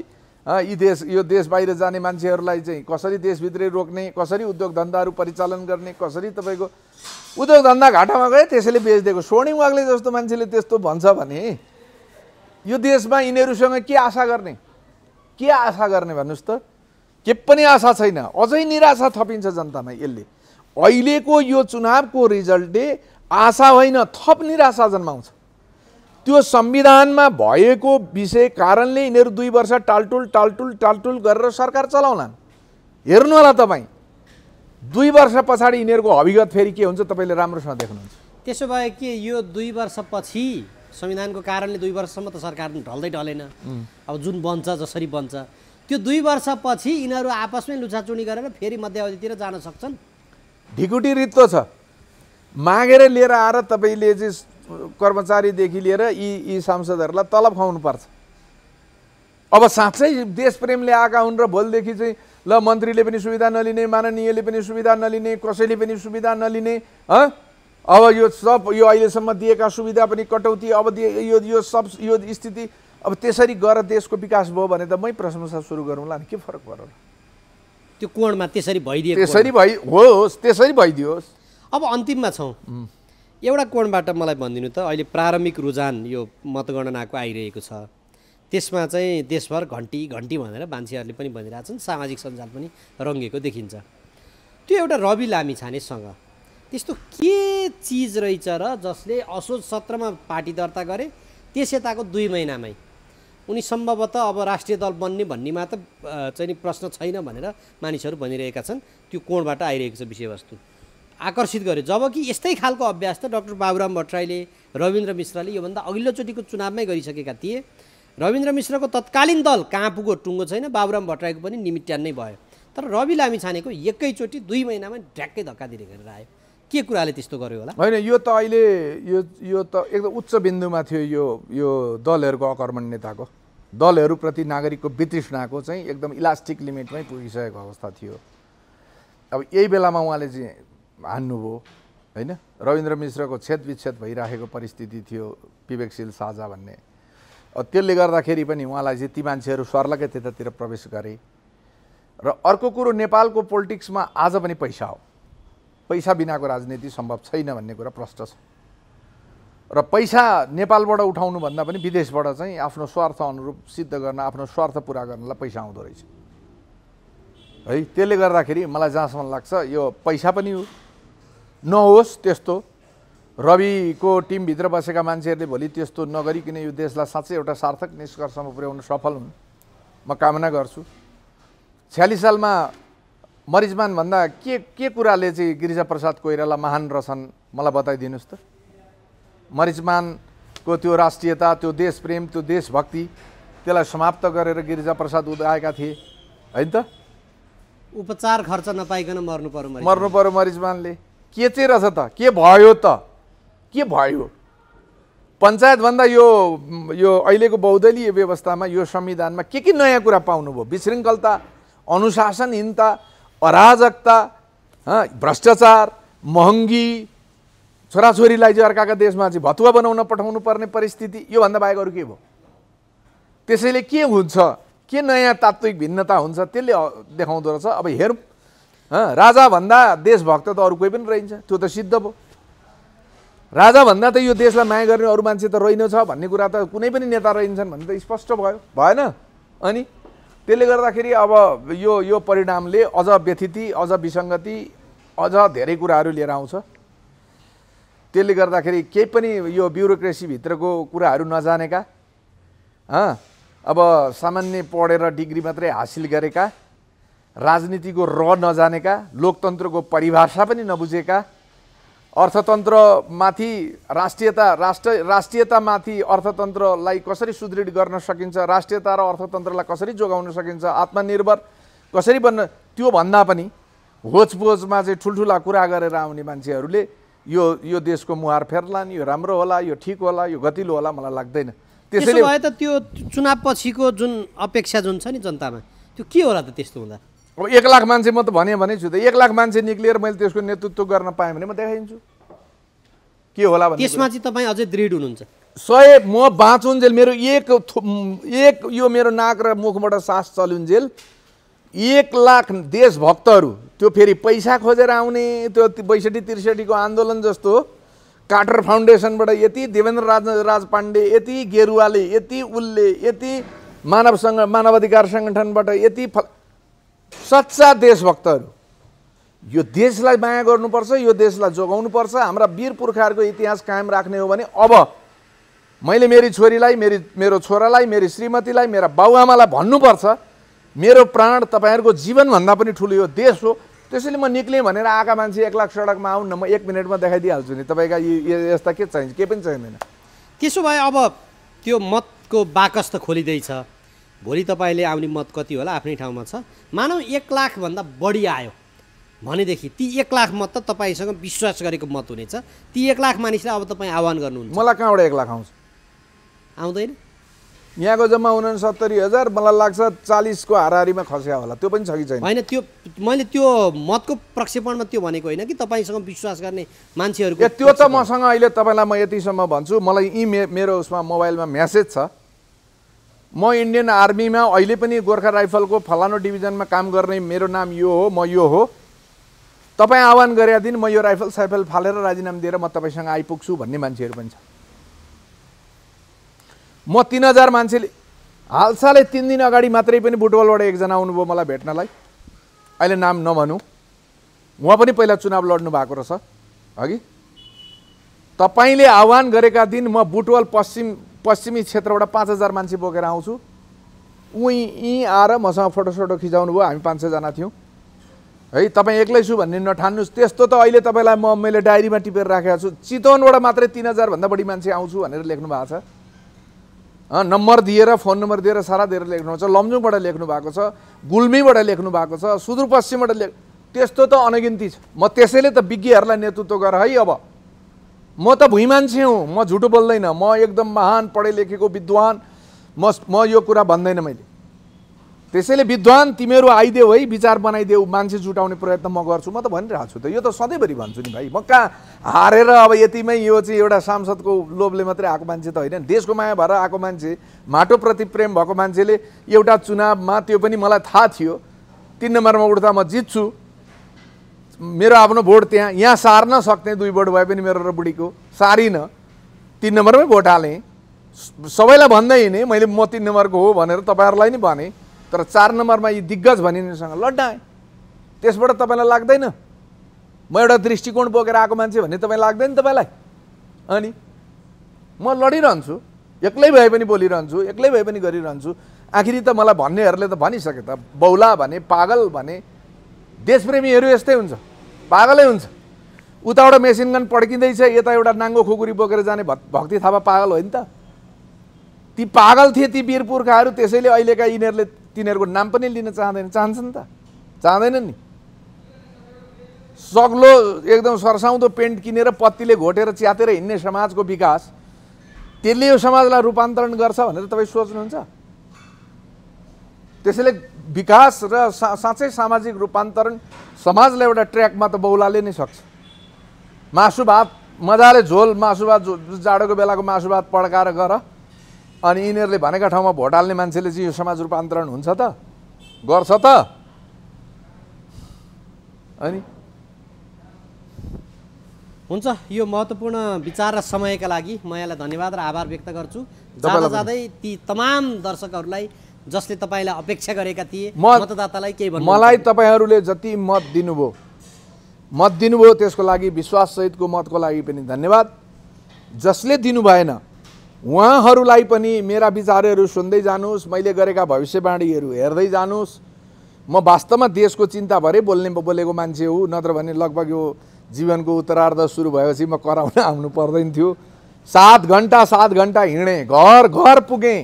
यी देश यो देश बाहिर जाने मान्छेहरूलाई चाहिँ कसरी देशभित्रै रोक्ने कसरी उद्योग धन्दाहरू परिचालन गर्ने कसरी तपाईँको उद्योग धन्दा घाटामा गए त्यसैले बेचिदिएको स्वर्णिम वाग्ले जस्तो मान्छेले त्यस्तो भन्छ भने यो देशमा यिनीहरूसँग के आशा गर्ने के आशा गर्ने भन्नुहोस् त के पनि आशा छैन अझै निराशा थपिन्छ जनतामा यसले अहिलेको यो चुनावको रिजल्टले आशा होइन थप निराशा जन्माउँछ त्यो संविधानमा भएको विषय कारणले यिनीहरू दुई वर्ष टालटुल टालटुल टालटुल गरेर सरकार चलाउलान् हेर्नु होला तपाईँ दुई वर्ष पछाडि यिनीहरूको अभिगत फेरि के हुन्छ तपाईँले राम्रोसँग देख्नुहुन्छ त्यसो भए के यो दुई वर्षपछि संविधानको कारणले दुई वर्षसम्म त सरकार ढल्दै ढलेन अब जुन बन्छ जसरी बन्छ त्यो दुई वर्षपछि यिनीहरू आपसमै लुचाचुनी गरेर फेरि मध्यावधितिर जान सक्छन् ढिकुटी रित्तो छ मागेर लिएर आएर तपाईँले चाहिँ कर्मचारीदेखि लिएर यी यी सांसदहरूलाई तलब खुवाउनु पर्छ अब साँच्चै देशप्रेमले आएका हुन् र भोलिदेखि चाहिँ ल मन्त्रीले पनि सुविधा नलिने माननीयले पनि सुविधा नलिने कसैले पनि सुविधा नलिने अब यो सब यो अहिलेसम्म दिएका सुविधा पनि कटौती अब यो यो सब यो स्थिति अब त्यसरी गएर देशको विकास भयो भने त मै प्रशंसा सुरु गरौँला नि के फरक पर्यो त्यो कोणमा त्यसरी भइदियो त्यसरी भइ होस् त्यसरी भइदियोस् अब अन्तिममा छौँ एउटा कोणबाट मलाई भनिदिनु त अहिले प्रारम्भिक रुझान यो मतगणनाको आइरहेको छ त्यसमा चाहिँ देशभर घन्टी घन्टी भनेर मान्छेहरूले पनि भनिरहेछन् सामाजिक सञ्जाल पनि रङ्गेको देखिन्छ त्यो एउटा रवि लामी छानेसँग त्यस्तो के चिज रहेछ र जसले असोज सत्रमा पार्टी दर्ता गरे त्यस यताको दुई महिनामै उनी सम्भवतः अब राष्ट्रिय दल बन्ने भन्नेमा त चाहिँ प्रश्न छैन भनेर मानिसहरू भनिरहेका छन् त्यो कोणबाट आइरहेको छ विषयवस्तु आकर्षित गर्यो जबकि यस्तै खालको अभ्यास त डक्टर बाबुराम भट्टराईले रविन्द्र मिश्रले योभन्दा अघिल्लोचोटिको चुनावमै गरिसकेका थिए रविन्द्र मिश्रको तत्कालीन दल कहाँ पुगो टुङ्गो छैन बाबुराम भट्टराईको पनि निमिट्यान नै भयो तर रवि लामी छानेको एकैचोटि दुई महिनामा ढ्याक्कै धक्का दिने गरेर आयो के कुराले त्यस्तो गर्यो होला होइन यो त अहिले यो यो त एकदम उच्च बिन्दुमा थियो यो यो दलहरूको अकर्मण नेताको दलहरूप्रति नागरिकको वितृष्णाको चाहिँ एकदम इलास्टिक लिमिटमै पुगिसकेको अवस्था थियो अब यही बेलामा उहाँले चाहिँ हान्नुभयो होइन रविन्द्र मिश्रको विच्छेद भइराखेको परिस्थिति थियो विवेकशील साझा भन्ने त्यसले गर्दाखेरि पनि उहाँलाई चाहिँ ती मान्छेहरू सर्लकै त्यतातिर प्रवेश गरे र अर्को कुरो नेपालको पोलिटिक्समा आज पनि पैसा हो पैसा बिनाको राजनीति सम्भव छैन भन्ने कुरा प्रष्ट छ र पैसा नेपालबाट उठाउनुभन्दा पनि विदेशबाट चाहिँ आफ्नो स्वार्थ अनुरूप सिद्ध गर्न आफ्नो स्वार्थ पुरा गर्नलाई पैसा आउँदो रहेछ है त्यसले गर्दाखेरि मलाई जहाँसम्म लाग्छ यो पैसा पनि हो नहोस् त्यस्तो रविको टिमभित्र बसेका मान्छेहरूले भोलि त्यस्तो नगरिकन यो देशलाई साँच्चै एउटा सार्थक निष्कर्षमा पुर्याउन सफल हुन् म कामना गर्छु छ्यालिस सालमा मरिजमान भन्दा के के कुराले चाहिँ गिरिजाप्रसाद कोइराला महान रहेछन् मलाई बताइदिनुहोस् त मरिजमानको त्यो राष्ट्रियता त्यो देशप्रेम त्यो देशभक्ति त्यसलाई समाप्त गरेर गिरिजाप्रसाद उदाएका थिए होइन त उपचार खर्च नपाइकन मर्नु पर्यो मर्नु पर्यो मरिजमानले के चाहिँ रहेछ त के भयो त के भयो पञ्चायतभन्दा यो यो अहिलेको बौद्धलीय व्यवस्थामा यो संविधानमा के के नयाँ कुरा पाउनुभयो विशृङ्खलता अनुशासनहीनता अराजकता भ्रष्टाचार महँगी छोराछोरीलाई चाहिँ अर्काका देशमा चाहिँ भतुवा बनाउन पठाउनु पर्ने परिस्थिति योभन्दा बाहेक अरू के भयो त्यसैले के हुन्छ के नयाँ तात्विक भिन्नता हुन्छ त्यसले देखाउँदो रहेछ अब हेरौँ राजाभन्दा देशभक्त त अरू कोही पनि रहन्छ त्यो त सिद्ध भयो राजाभन्दा त यो देशलाई माया गर्ने अरू मान्छे त छ भन्ने कुरा त कुनै पनि नेता रहन्छन् भन्ने त स्पष्ट भयो भएन अनि त्यसले गर्दाखेरि अब यो यो परिणामले अझ व्यथिति अझ विसङ्गति अझ धेरै कुराहरू लिएर आउँछ त्यसले गर्दाखेरि केही पनि यो ब्युरोक्रेसीभित्रको कुराहरू नजानेका अब सामान्य पढेर डिग्री मात्रै हासिल गरेका राजनीतिको र नजानेका लोकतन्त्रको परिभाषा पनि नबुझेका अर्थतन्त्रमाथि राष्ट्रियता राष्ट्र राष्ट्रियतामाथि अर्थतन्त्रलाई कसरी सुदृढ गर्न सकिन्छ राष्ट्रियता र अर्थतन्त्रलाई कसरी जोगाउन सकिन्छ आत्मनिर्भर कसरी बन्न त्यो भन्दा पनि होचपोचमा चाहिँ ठुल्ठुला कुरा गरेर आउने मान्छेहरूले यो यो देशको मुहार फेर्लान् यो राम्रो होला यो ठिक होला यो गतिलो होला मलाई लाग्दैन त्यसो भए त त्यो चुनाव पछिको जुन अपेक्षा जुन छ नि जनतामा त्यो के होला त त्यस्तो हुँदा अब एक लाख मान्छे म त भने भने छु त एक लाख मान्छे निक्लिएर मैले त्यसको नेतृत्व गर्न पाएँ भने म देखाइदिन्छु के होला भने त्यसमा चाहिँ तपाईँ अझै दृढ हुनुहुन्छ सय म बाँचुन्जेल मेरो एक एक यो मेरो नाक र मुखबाट सास चल्युन्जेल एक लाख देशभक्तहरू त्यो फेरि पैसा खोजेर आउने त्यो बैसठी त्रिसठीको आन्दोलन जस्तो काटर फाउन्डेसनबाट यति देवेन्द्र राज राज पाण्डे यति गेरुवाले यति उल्ले यति मानव मानव अधिकार सङ्गठनबाट यति सच्चा देशभक्तहरू यो देशलाई माया गर्नुपर्छ यो देशलाई जोगाउनुपर्छ हाम्रा वीर पुर्खाहरूको इतिहास कायम राख्ने हो भने अब मैले मेरी छोरीलाई मेरी मेरो छोरालाई मेरी श्रीमतीलाई मेरा बाबुआमालाई भन्नुपर्छ मेरो प्राण तपाईँहरूको जीवनभन्दा पनि ठुलो यो देश हो त्यसैले म निक्लेँ भनेर आएका मान्छे एक लाख सडकमा न म एक मिनटमा देखाइदिइहाल्छु नि तपाईँका यस्ता के चाहिन्छ केही पनि चाहिँदैन त्यसो भए अब त्यो मतको बाकस त खोलिँदैछ भोलि तपाईँले आउने मत कति होला आफ्नै ठाउँमा छ मानौ एक लाखभन्दा बढी आयो भनेदेखि ती एक लाख मत त तपाईँसँग विश्वास गरेको मत हुनेछ ती एक लाख मानिसलाई अब तपाईँ आह्वान गर्नुहुन्छ मलाई कहाँबाट एक लाख आउँछ आउँदैन यहाँको जम्मा उनासत्तरी हजार मलाई लाग्छ चालिसको हाराहारीमा खस्या होला त्यो पनि छ कि छैन होइन त्यो मैले त्यो मतको प्रक्षेपणमा त्यो भनेको होइन कि तपाईँसँग विश्वास गर्ने मान्छेहरू त्यो त मसँग अहिले तपाईँलाई म यतिसम्म भन्छु मलाई यी मेरो उसमा मोबाइलमा म्यासेज छ म इन्डियन आर्मीमा अहिले पनि गोर्खा राइफलको फलानु डिभिजनमा काम गर्ने मेरो नाम यो हो म यो हो तपाईँ आह्वान गरेका दिन म यो राइफल साइफल फालेर राजीनामा दिएर म तपाईँसँग आइपुग्छु भन्ने मान्छेहरू पनि छ म तिन हजार मान्छेले हालसालै तिन दिन अगाडि मात्रै पनि बुटबलबाट एकजना आउनुभयो मलाई भेट्नलाई अहिले नाम नभनौँ उहाँ पनि पहिला चुनाव लड्नु भएको रहेछ हगि तपाईँले आह्वान गरेका दिन म बुटवल पश्चिम पश्चिमी क्षेत्रबाट पाँच हजार मान्छे बोकेर आउँछु उहीँ यहीँ आएर मसँग फोटोसोटो खिचाउनु भयो हामी पाँच छजना थियौँ है तपाईँ एक्लै छु भन्ने नठान्नुहोस् त्यस्तो त अहिले तपाईँलाई म मैले डायरीमा टिपेर राखेको छु चितवनबाट मात्रै तिन हजारभन्दा बढी मान्छे आउँछु भनेर लेख्नु भएको छ नम्बर दिएर फोन नम्बर दिएर सारा दिएर लेख्नु भएको छ लम्जुङबाट लेख्नु भएको छ गुल्मीबाट लेख्नु भएको छ सुदूरपश्चिमबाट लेख त्यस्तो त अनगिन्ती छ म त्यसैले त विज्ञहरूलाई नेतृत्व गर है अब म त भुइँ मान्छे हुँ म झुटो बोल्दैन म एकदम महान पढे लेखेको विद्वान म म यो कुरा भन्दैन मैले त्यसैले विद्वान तिमीहरू आइदेऊ है विचार बनाइदेऊ मान्छे जुटाउने प्रयत्न म गर्छु म त भनिरहेको छु त यो त सधैँभरि भन्छु नि भाइ म कहाँ हारेर अब यतिमै यो चाहिँ एउटा सांसदको लोभले मात्रै आएको मान्छे त होइन देशको माया भएर आएको मान्छे माटोप्रति प्रेम भएको मान्छेले एउटा चुनावमा त्यो पनि मलाई थाहा थियो तिन नम्बरमा उठ्दा म जित्छु मेरो आफ्नो भोट त्यहाँ यहाँ सार्न सक्थेँ दुई भोट भए पनि मेरो र बुढीको सारिनँ तिन नम्बरमै भोट हालेँ सबैलाई भन्दै हिँडेँ मैले म तिन नम्बरको हो भनेर तपाईँहरूलाई नि भने तर चार नम्बरमा यी दिग्गज भनिनेसँग लड्डाएँ त्यसबाट तपाईँलाई लाग्दैन म एउटा दृष्टिकोण बोकेर आएको मान्छे भन्ने तपाईँ लाग्दैन तपाईँलाई अनि म लडिरहन्छु एक्लै भए पनि बोलिरहन्छु एक्लै भए पनि गरिरहन्छु आखिरी त मलाई भन्नेहरूले त भनिसके त बौला भने पागल भने देशप्रेमीहरू यस्तै हुन्छ पागलै हुन्छ उताबाट मेसिन गन पड्किँदैछ यता एउटा नाङ्गो खुकुरी बोकेर जाने भक्ति थापा पागल होइन त ती पागल थिए ती वीर पुर्खाहरू त्यसैले अहिलेका यिनीहरूले तिनीहरूको नाम पनि लिन चाहँदैन चाहन्छन् त चाहँदैनन् नि सग्लो एकदम सरसाउँदो पेन्ट किनेर पत्तीले घोटेर च्यातेर हिँड्ने समाजको विकास त्यसले यो समाजलाई रूपान्तरण गर्छ भनेर तपाईँ सोच्नुहुन्छ त्यसैले विकास र सा साँच्चै सामाजिक रूपान्तरण समाजले एउटा ट्र्याकमा त बौलाले नै सक्छ मासु भात मजाले झोल मासु भात जाडोको बेलाको मासु भात पड्काएर गर अनि यिनीहरूले भनेका ठाउँमा भोट हाल्ने मान्छेले चाहिँ यो समाज रूपान्तरण हुन्छ त गर्छ त अनि हुन्छ यो महत्त्वपूर्ण विचार र समयका लागि म यहाँलाई धन्यवाद र आभार व्यक्त गर्छु जाँदा जाँदै ती तमाम दर्शकहरूलाई जसले तपाईँलाई अपेक्षा गरेका थिए मतदातालाई केही भन्नु मलाई तपाईँहरूले जति मत दिनुभयो मत दिनुभयो त्यसको लागि विश्वाससहितको मतको लागि पनि धन्यवाद जसले दिनु भएन उहाँहरूलाई पनि मेरा विचारहरू सुन्दै जानुहोस् मैले गरेका भविष्यवाणीहरू हेर्दै जानुहोस् म वास्तवमा देशको चिन्ताभरै बोल्ने बोलेको मान्छे हो नत्र भने लगभग यो जीवनको उत्तरार्ध सुरु भएपछि म कराउन आउनु पर्दैन थियो सात घन्टा सात घन्टा हिँडेँ घर घर पुगेँ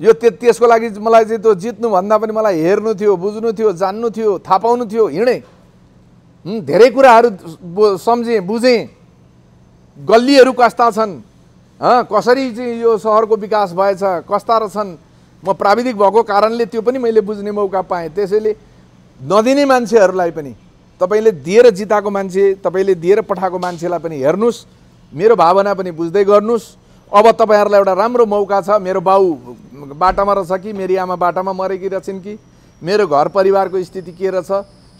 यो त्यसको लागि मलाई चाहिँ त्यो जित्नुभन्दा पनि मलाई हेर्नु थियो बुझ्नु थियो जान्नु थियो थाहा पाउनु थियो हिँडेँ धेरै कुराहरू सम्झेँ बुझेँ गल्लीहरू कस्ता छन् कसरी चाहिँ यो सहरको विकास भएछ कस्ता रहेछन् म प्राविधिक भएको कारणले त्यो पनि मैले बुझ्ने मौका पाएँ त्यसैले नदिने मान्छेहरूलाई पनि तपाईँले दिएर जिताएको मान्छे तपाईँले दिएर पठाएको मान्छेलाई पनि हेर्नुहोस् मेरो भावना पनि बुझ्दै गर्नुहोस् अब तपाईँहरूलाई एउटा राम्रो मौका छ मेरो बाउ बाटामा रहेछ कि मेरी आमा बाटामा मरेकी रहेछन् कि मेरो घर परिवारको स्थिति के रहेछ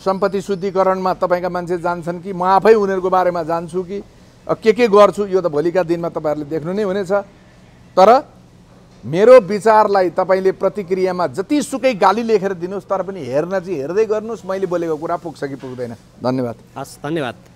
सम्पत्ति शुद्धिकरणमा तपाईँका मान्छे जान्छन् कि म आफै उनीहरूको बारेमा जान्छु कि के के गर्छु यो त भोलिका दिनमा तपाईँहरूले देख्नु नै हुनेछ तर मेरो विचारलाई तपाईँले प्रतिक्रियामा जतिसुकै गाली लेखेर दिनुहोस् तर पनि हेर्न चाहिँ हेर्दै गर्नुहोस् मैले बोलेको कुरा पुग्छ कि पुग्दैन धन्यवाद हस् धन्यवाद